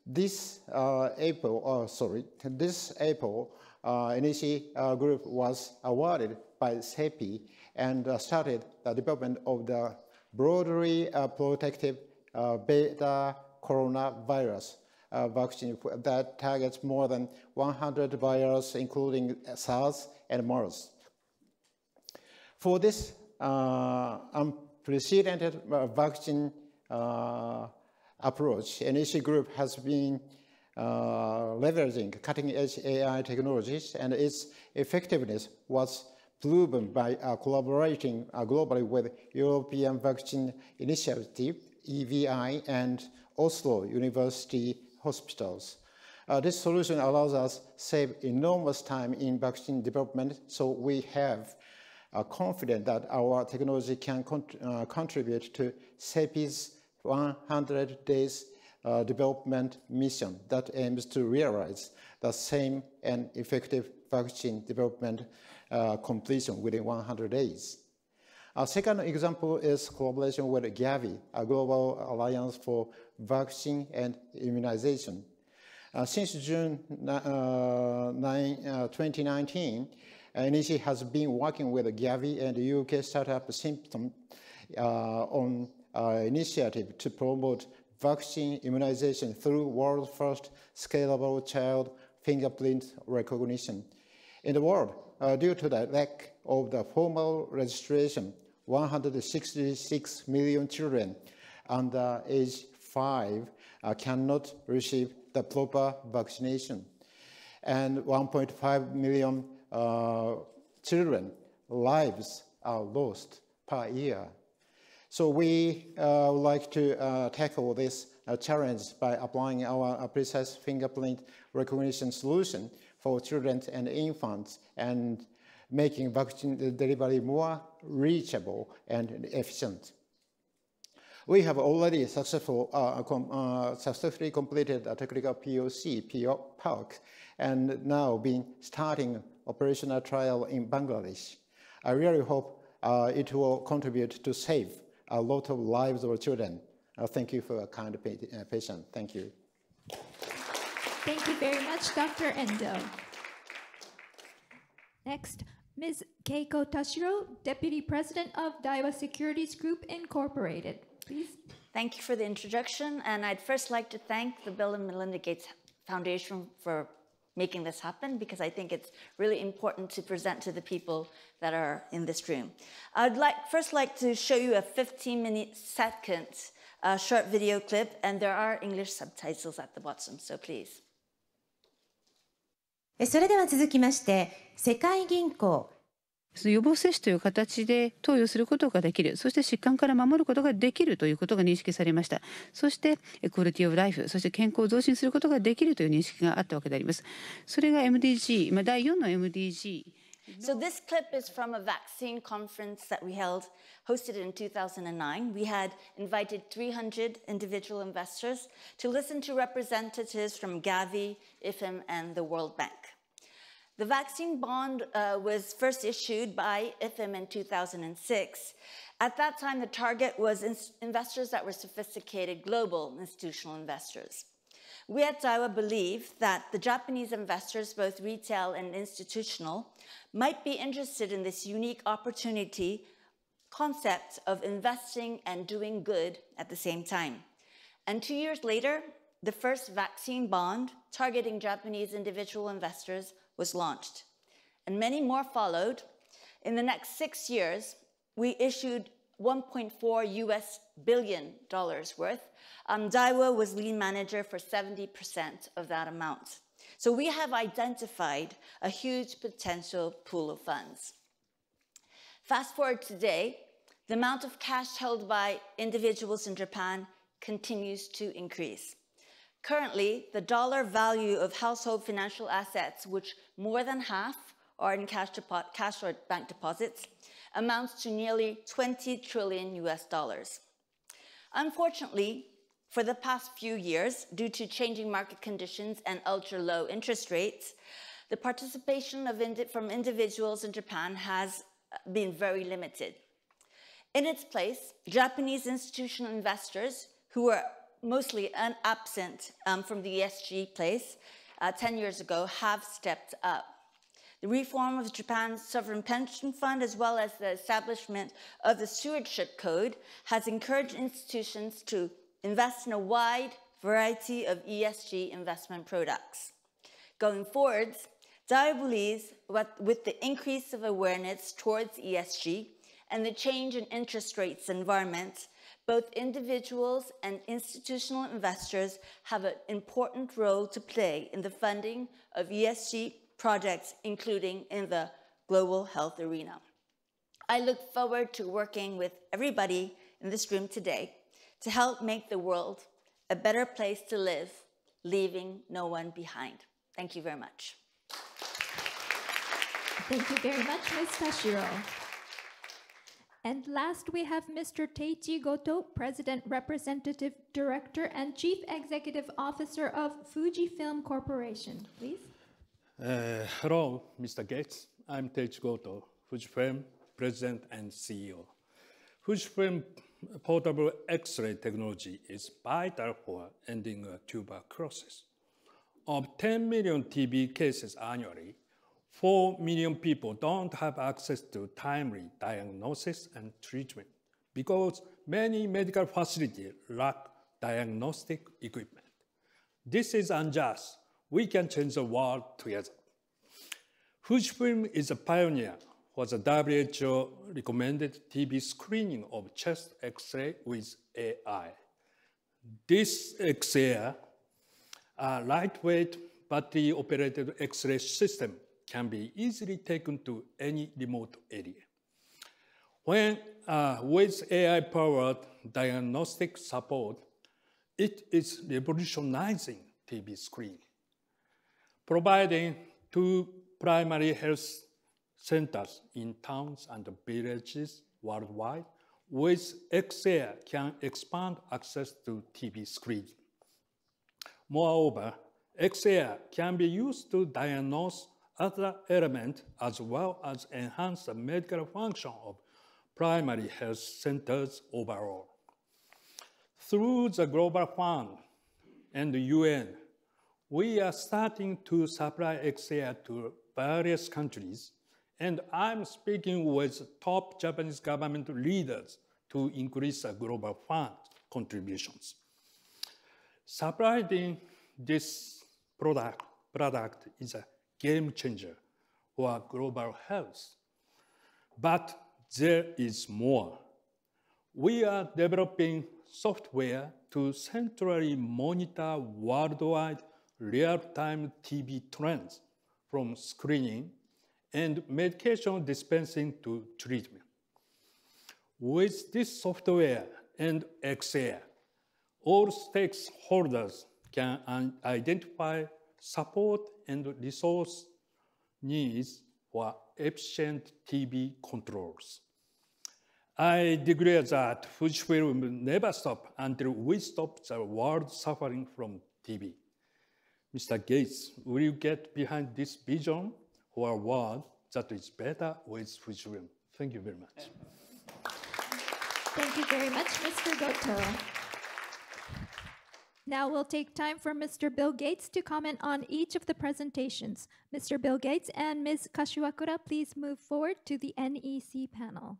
this uh, April, uh, sorry, this April, uh, NEC uh, group was awarded by CEPI and uh, started the development of the broadly uh, protective beta coronavirus uh, vaccine that targets more than 100 viruses, including SARS and MERS. For this uh, unprecedented uh, vaccine approach, NEC Group has been uh, leveraging cutting-edge AI technologies, and its effectiveness was proven by uh, collaborating uh, globally with European Vaccine Initiative, EVI, and Oslo University hospitals. Uh, this solution allows us save enormous time in vaccine development, so we have are uh, confident that our technology can uh, contribute to CEPI's 100 days uh, development mission that aims to realize the same and effective vaccine development uh, completion within 100 days. Our second example is collaboration with Gavi, a global alliance for vaccine and immunization. Uh, since June uh, 9, uh, 2019, NEC has been working with Gavi and the UK startup Symptom uh, on uh, initiative to promote vaccine immunization through world first scalable child fingerprint recognition. In the world, uh, due to the lack of the formal registration, 166 million children under age 5 uh, cannot receive the proper vaccination. And 1.5 million uh, children lives are lost per year. So we uh, would like to uh, tackle this uh, challenge by applying our uh, precise fingerprint recognition solution for children and infants and making vaccine delivery more reachable and efficient. We have already successful, uh, com, uh, successfully completed a technical POC, PO, POC, and now been starting operational trial in Bangladesh. I really hope uh, it will contribute to save a lot of lives of children. Uh, thank you for a kind uh, patient. Thank you. Thank you very much, Dr. Endo. Next, Ms. Keiko Tashiro, Deputy President of Daiwa Securities Group Incorporated please. Thank you for the introduction. And I'd first like to thank the Bill and Melinda Gates Foundation for making this happen because I think it's really important to present to the people that are in this room. I'd like, first like to show you a 15 minute second uh, short video clip and there are English subtitles at the bottom, so please. それでは続きまして、世界銀行その予防接種という形で投与することができるそして疾患から守ることができるということが認識されましたそしてクオリティオブライフそして健康を増進することができるという認識があったわけでありますそれが MDG、まあ、第4の MDG So this clip is from a vaccine conference that we held, hosted in 2009. We had invited 300 individual investors to listen to representatives from Gavi, IFM, and the World Bank. The vaccine bond uh, was first issued by IFM in 2006. At that time, the target was in investors that were sophisticated global institutional investors. We at Daiwa believe that the Japanese investors, both retail and institutional, might be interested in this unique opportunity concept of investing and doing good at the same time. And two years later, the first vaccine bond targeting Japanese individual investors was launched, and many more followed. In the next six years, we issued 1.4 US billion dollars worth. Um, Daiwa was lead manager for 70% of that amount. So we have identified a huge potential pool of funds. Fast forward today, the amount of cash held by individuals in Japan continues to increase. Currently, the dollar value of household financial assets, which more than half are in cash, cash or bank deposits, amounts to nearly 20 trillion US dollars. Unfortunately, for the past few years, due to changing market conditions and ultra low interest rates, the participation indi from individuals in Japan has uh, been very limited. In its place, Japanese institutional investors, who are mostly un- absent um, from the ESG place uh, 10 years ago have stepped up. The reform of Japan's sovereign pension fund, as well as the establishment of the stewardship code, has encouraged institutions to invest in a wide variety of ESG investment products. Going forwards, Dai believes with the increase of awareness towards ESG and the change in interest rates environment, both individuals and institutional investors have an important role to play in the funding of ESG projects, including in the global health arena. I look forward to working with everybody in this room today to help make the world a better place to live, leaving no one behind. Thank you very much. Thank you very much, Ms. Tashiro. And last, we have Mr. Teiji Goto, President, Representative Director, and Chief Executive Officer of Fujifilm Corporation. Please. Uh, hello, Mr. Gates. I'm Teiji Goto, Fujifilm President and CEO. Fujifilm portable X-ray technology is vital for ending tuberculosis. Of 10 million TB cases annually, 4 million people don't have access to timely diagnosis and treatment because many medical facilities lack diagnostic equipment. This is unjust. We can change the world together. Fujifilm is a pioneer for the WHO recommended TB screening of chest X-ray with AI. This X-ray, a lightweight battery-operated X-ray system can be easily taken to any remote area. When uh, with AI-powered diagnostic support, it is revolutionizing TB screening, providing two primary health centers in towns and villages worldwide with XAIR can expand access to TB screening. Moreover, XAIR can be used to diagnose other elements as well as enhance the medical function of primary health centers overall. Through the Global Fund and the UN, we are starting to supply XAI to various countries, and I'm speaking with top Japanese government leaders to increase the Global Fund contributions. Supplying this product, product is a game changer for global health. But there is more. We are developing software to centrally monitor worldwide real-time TB trends from screening and medication dispensing to treatment. With this software and XAIR, all stakeholders can identify, support, and resource needs for efficient TB controls. I declare that Fujifilm will never stop until we stop the world suffering from TB. Mr. Gates, will you get behind this vision for a world that is better with Fujifilm? Thank you very much. Thank you very much, Mr. Goto. Now we'll take time for Mr. Bill Gates to comment on each of the presentations. Mr. Bill Gates and Ms. Kashiwakura, please move forward to the NEC panel.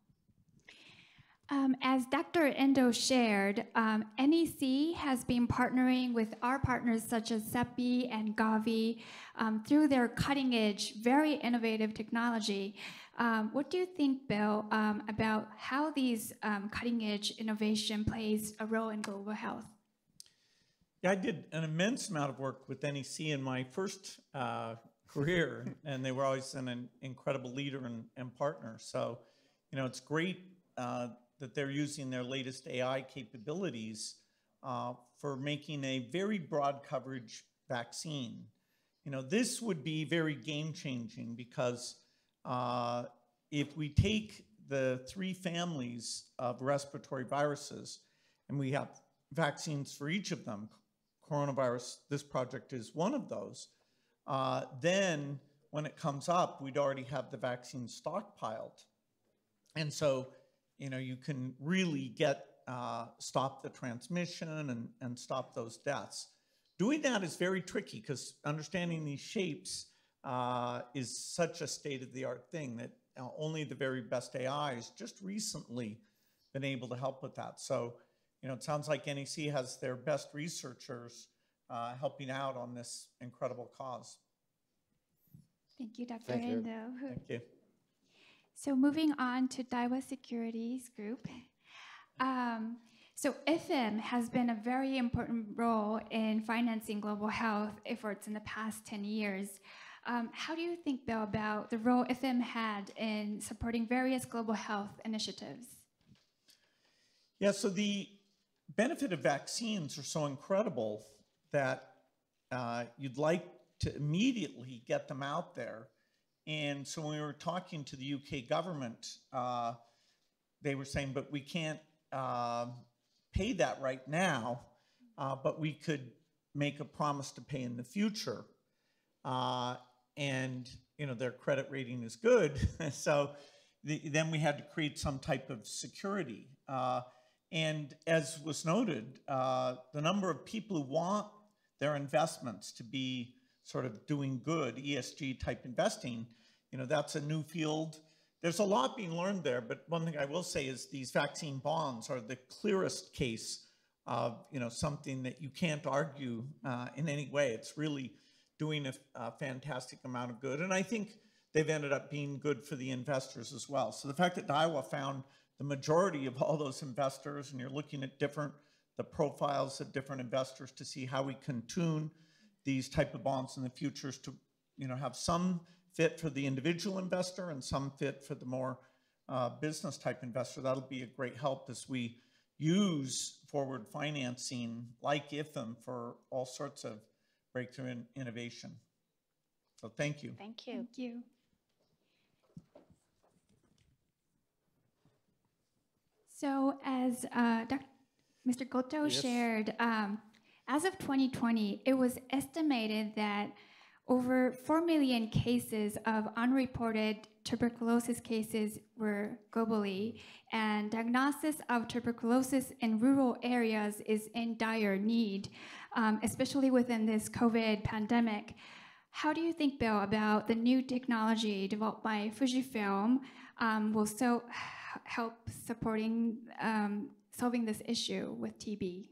Um, as Dr. Endo shared, um, NEC has been partnering with our partners such as CEPI and Gavi um, through their cutting edge, very innovative technology. Um, what do you think, Bill, um, about how these um, cutting edge innovation plays a role in global health? I did an immense amount of work with NEC in my first uh, career, [laughs] and they were always an, an incredible leader and, and, partner. So, you know, it's great uh, that they're using their latest AI capabilities uh, for making a very broad coverage vaccine. You know, this would be very game changing because uh, if we take the three families of respiratory viruses and we have vaccines for each of them coronavirus, this project is one of those, uh, then when it comes up, we'd already have the vaccine stockpiled. And so, you know, you can really get, uh, stop the transmission and, and stop those deaths. Doing that is very tricky because understanding these shapes uh, is such a state of the art thing that uh, only the very best AI has just recently been able to help with that. So you know, it sounds like NEC has their best researchers uh, helping out on this incredible cause. Thank you, Dr. Thank you. Thank you. So moving on to Daiwa Securities Group. Um, so IFM has been a very important role in financing global health efforts in the past 10 years. Um, how do you think, Bill, about the role IFM had in supporting various global health initiatives? Yeah, so the benefit of vaccines are so incredible that uh, you'd like to immediately get them out there. And so when we were talking to the UK government, uh, they were saying, but we can't uh, pay that right now, uh, but we could make a promise to pay in the future. Uh, and, you know, their credit rating is good. [laughs] so the, then we had to create some type of security. Uh, and as was noted, uh, the number of people who want their investments to be sort of doing good ESG type investing, you know, that's a new field. There's a lot being learned there, but one thing I will say is these vaccine bonds are the clearest case of, you know, something that you can't argue uh, in any way. It's really doing a, a fantastic amount of good. And I think they've ended up being good for the investors as well. So the fact that Daiwa found the majority of all those investors, and you're looking at different the profiles of different investors to see how we can tune these type of bonds in the futures to you know have some fit for the individual investor and some fit for the more uh, business type investor. That'll be a great help as we use forward financing like IFM for all sorts of breakthrough in innovation. So thank you. Thank you. Thank you. So as uh, Dr. Mr. Goto yes. shared, um, as of 2020, it was estimated that over 4 million cases of unreported tuberculosis cases were globally, and diagnosis of tuberculosis in rural areas is in dire need, um, especially within this COVID pandemic. How do you think, Bill, about the new technology developed by Fujifilm um, will so help supporting um, solving this issue with TB?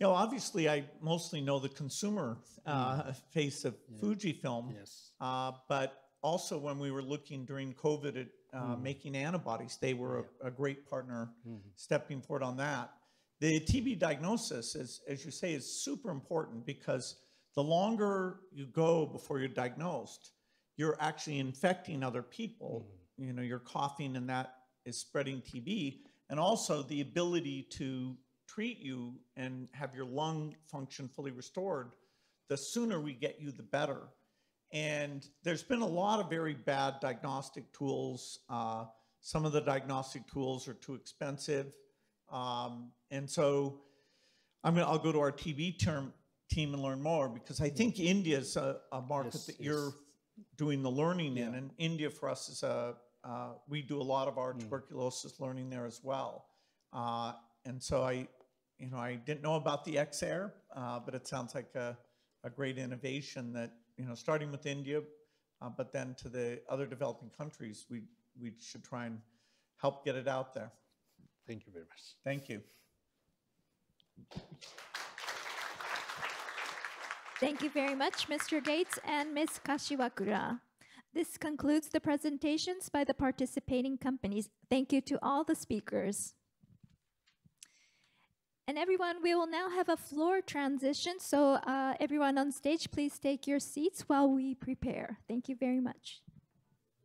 You know, obviously, I mostly know the consumer uh, mm. face of yeah. Fujifilm. Yes. Uh, but also, when we were looking during COVID at uh, mm. making antibodies, they were yeah. a, a, great partner mm -hmm. stepping forward on that. The TB diagnosis, is, as you say, is super important because the longer you go before you're diagnosed, you're actually infecting other people. Mm you know, you're coughing and that is spreading TB, and also the ability to treat you and have your lung function fully restored, the sooner we get you, the better. And there's been a lot of very bad diagnostic tools. Uh, some of the diagnostic tools are too expensive. Um, and so I'm gonna, I'll go to our TB term, team and learn more because I think India is a, a market yes, that yes. you're doing the learning yeah. in. And India for us is a uh, we do a lot of our mm. tuberculosis learning there as well. Uh, and so I, you know, I didn't know about the X-Air, uh, but it sounds like a, a, great innovation that, you know, starting with India, uh, but then to the other developing countries, we, we should try and help get it out there. Thank you very much. Thank you. Thank you very much, Mr. Gates and Ms. Kashiwakura. This concludes the presentations by the participating companies. Thank you to all the speakers. And everyone, we will now have a floor transition. So uh, everyone on stage, please take your seats while we prepare. Thank you very much.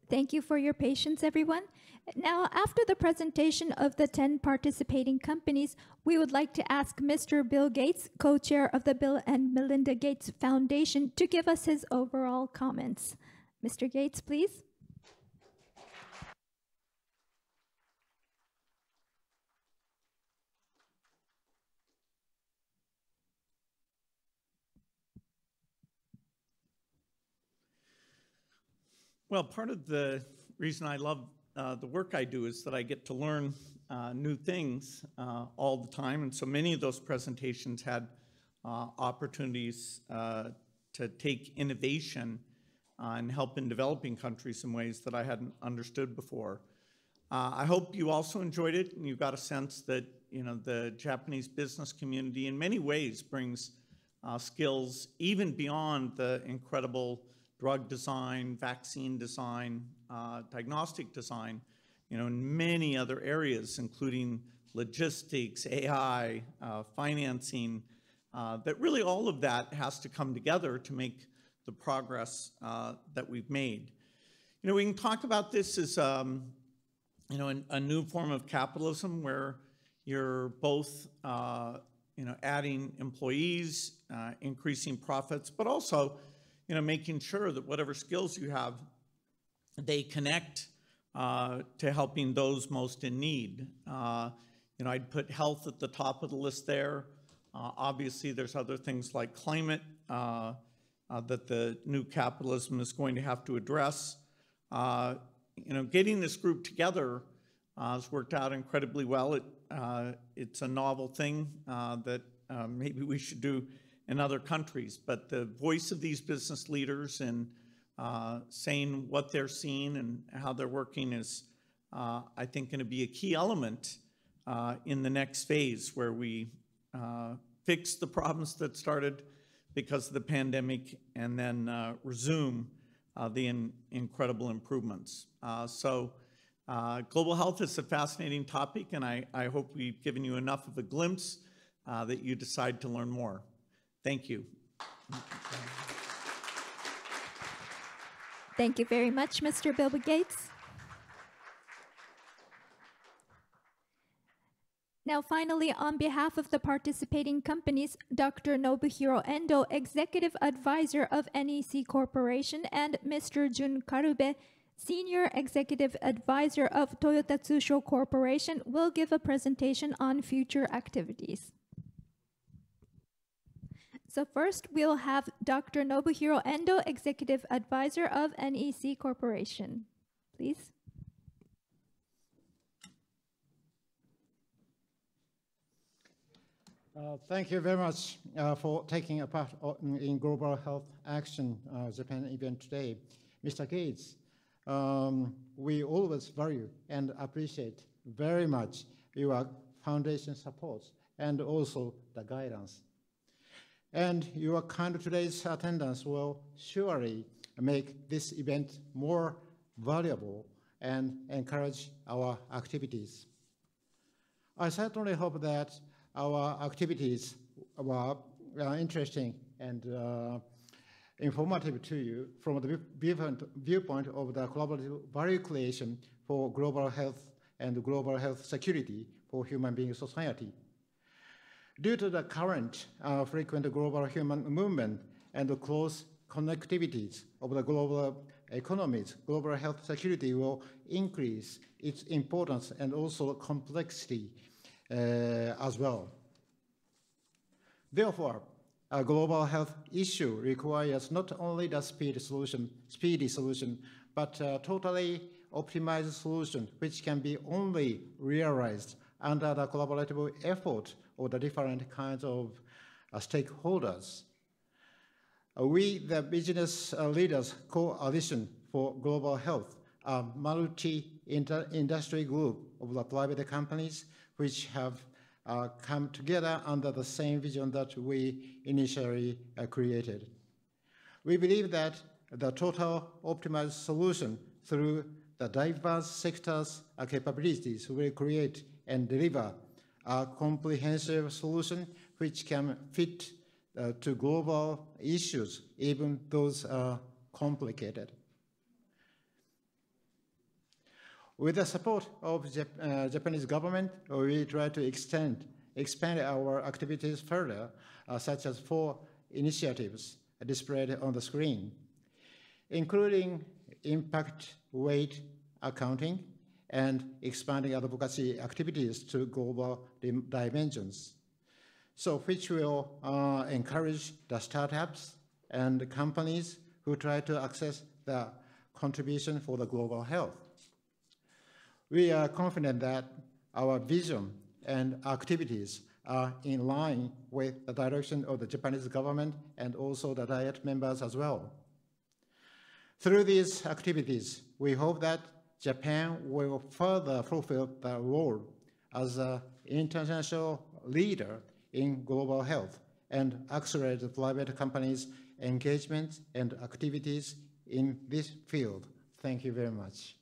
Thank you for your patience, everyone. Now, after the presentation of the 10 participating companies, we would like to ask Mr. Bill Gates, co-chair of the Bill and Melinda Gates Foundation, to give us his overall comments. Mr. Gates, please. Well, part of the reason I love uh, the work I do is that I get to learn uh, new things uh, all the time. And so many of those presentations had uh, opportunities uh, to take innovation and help in developing countries in ways that I hadn't understood before. Uh, I hope you also enjoyed it and you got a sense that you know the Japanese business community in many ways brings uh, skills even beyond the incredible drug design, vaccine design, uh, diagnostic design, you know, in many other areas, including logistics, AI, uh, financing, uh, that really all of that has to come together to make the progress uh, that we've made. You know, we can talk about this as, um, you know, an, a new form of capitalism where you're both, uh, you know, adding employees, uh, increasing profits, but also, you know, making sure that whatever skills you have, they connect uh, to helping those most in need. Uh, you know, I'd put health at the top of the list there. Uh, obviously, there's other things like climate, uh, that the new capitalism is going to have to address. Uh, you know, getting this group together uh, has worked out incredibly well. It, uh, it's a novel thing uh, that maybe we should do in other countries, but the voice of these business leaders and saying what they're seeing and how they're working is, I think, going to be a key element in the next phase where we fix the problems that started because of the pandemic and then uh, resume uh, the in incredible improvements. Uh, so uh, global health is a fascinating topic and I, I, hope we've given you enough of a glimpse uh, that you decide to learn more. Thank you. Thank you very much, Mr. Bill Gates. Now, finally, on behalf of the participating companies, Dr. Nobuhiro Endo, Executive Advisor of NEC Corporation, and Mr. Jun Karube, Senior Executive Advisor of Toyota Tsusho Corporation, will give a presentation on future activities. So first, we'll have Dr. Nobuhiro Endo, Executive Advisor of NEC Corporation. Please. Uh, thank you very much uh, for taking a part in global health action uh, Japan event today. Mr. Gates, um, we always value and appreciate very much your foundation support and also the guidance. And your kind today's attendance will surely make this event more valuable and encourage our activities. I certainly hope that our activities were interesting and uh, informative to you from the viewpoint of the collaborative value creation for global health and global health security for human being society. Due to the current uh, frequent global human movement and the close connectivities of the global economies, global health security will increase its importance and also complexity uh, as well. Therefore, a global health issue requires not only the speed solution, speedy solution, but a totally optimized solution, which can be only realized under the collaborative effort of the different kinds of uh, stakeholders. Uh, we, the business uh, leaders coalition for global health, a multi-industry group of the private companies, which have uh, come together under the same vision that we initially uh, created. We believe that the total optimized solution through the diverse sectors' uh, capabilities will create and deliver a comprehensive solution which can fit uh, to global issues, even those are uh, complicated. With the support of Jap uh, Japanese government, we try to extend, expand our activities further, uh, such as four initiatives displayed on the screen, including impact weight accounting and expanding advocacy activities to global dimensions. So which will uh, encourage the startups and companies who try to access the contribution for the global health. We are confident that our vision and activities are in line with the direction of the Japanese government and also the Diet members as well. Through these activities, we hope that Japan will further fulfill the role as an international leader in global health and accelerate private companies' engagement and activities in this field. Thank you very much.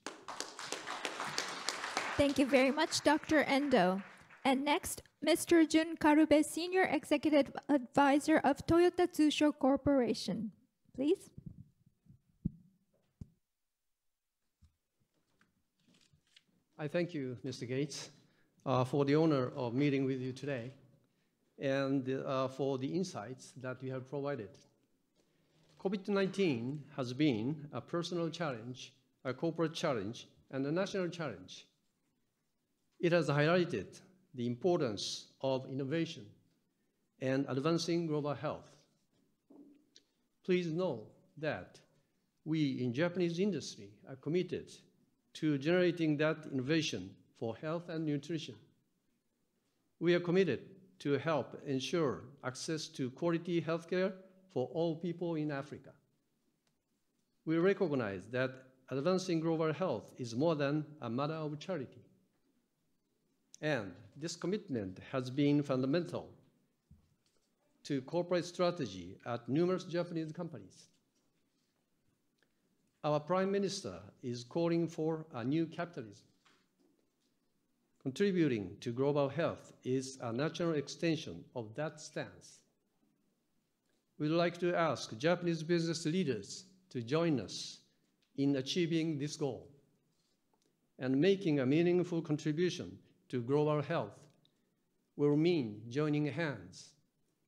Thank you very much, Dr. Endo. And next, Mr. Jun Karube, Senior Executive Advisor of Toyota Tsusho Corporation. Please. I thank you, Mr. Gates, uh, for the honor of meeting with you today and uh, for the insights that you have provided. COVID-19 has been a personal challenge, a corporate challenge, and a national challenge. It has highlighted the importance of innovation and advancing global health. Please know that we in Japanese industry are committed to generating that innovation for health and nutrition. We are committed to help ensure access to quality healthcare for all people in Africa. We recognize that advancing global health is more than a matter of charity. And this commitment has been fundamental to corporate strategy at numerous Japanese companies. Our prime minister is calling for a new capitalism. Contributing to global health is a natural extension of that stance. We'd like to ask Japanese business leaders to join us in achieving this goal and making a meaningful contribution to grow our health will mean joining hands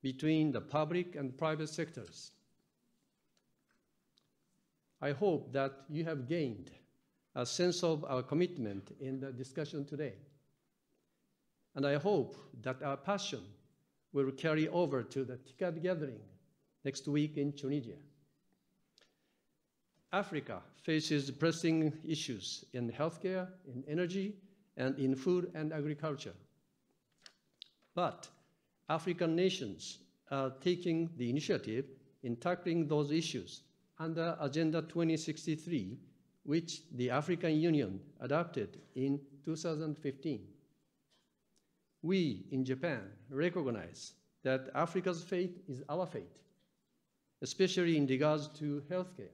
between the public and private sectors. I hope that you have gained a sense of our commitment in the discussion today. And I hope that our passion will carry over to the TICAD gathering next week in Tunisia. Africa faces pressing issues in healthcare, in energy, and in food and agriculture. But African nations are taking the initiative in tackling those issues under Agenda 2063, which the African Union adopted in 2015. We in Japan recognize that Africa's fate is our fate, especially in regards to healthcare.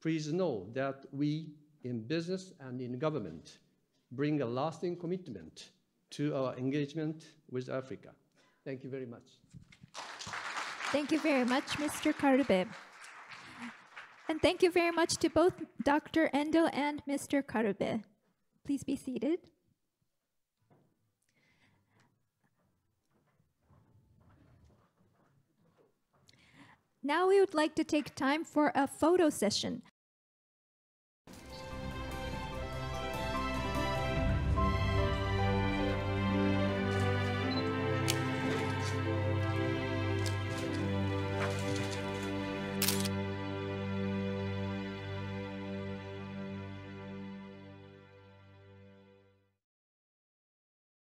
Please know that we in business and in government bring a lasting commitment to our engagement with Africa. Thank you very much. Thank you very much, Mr. Karube. And thank you very much to both Dr. Endo and Mr. Karube. Please be seated. Now we would like to take time for a photo session.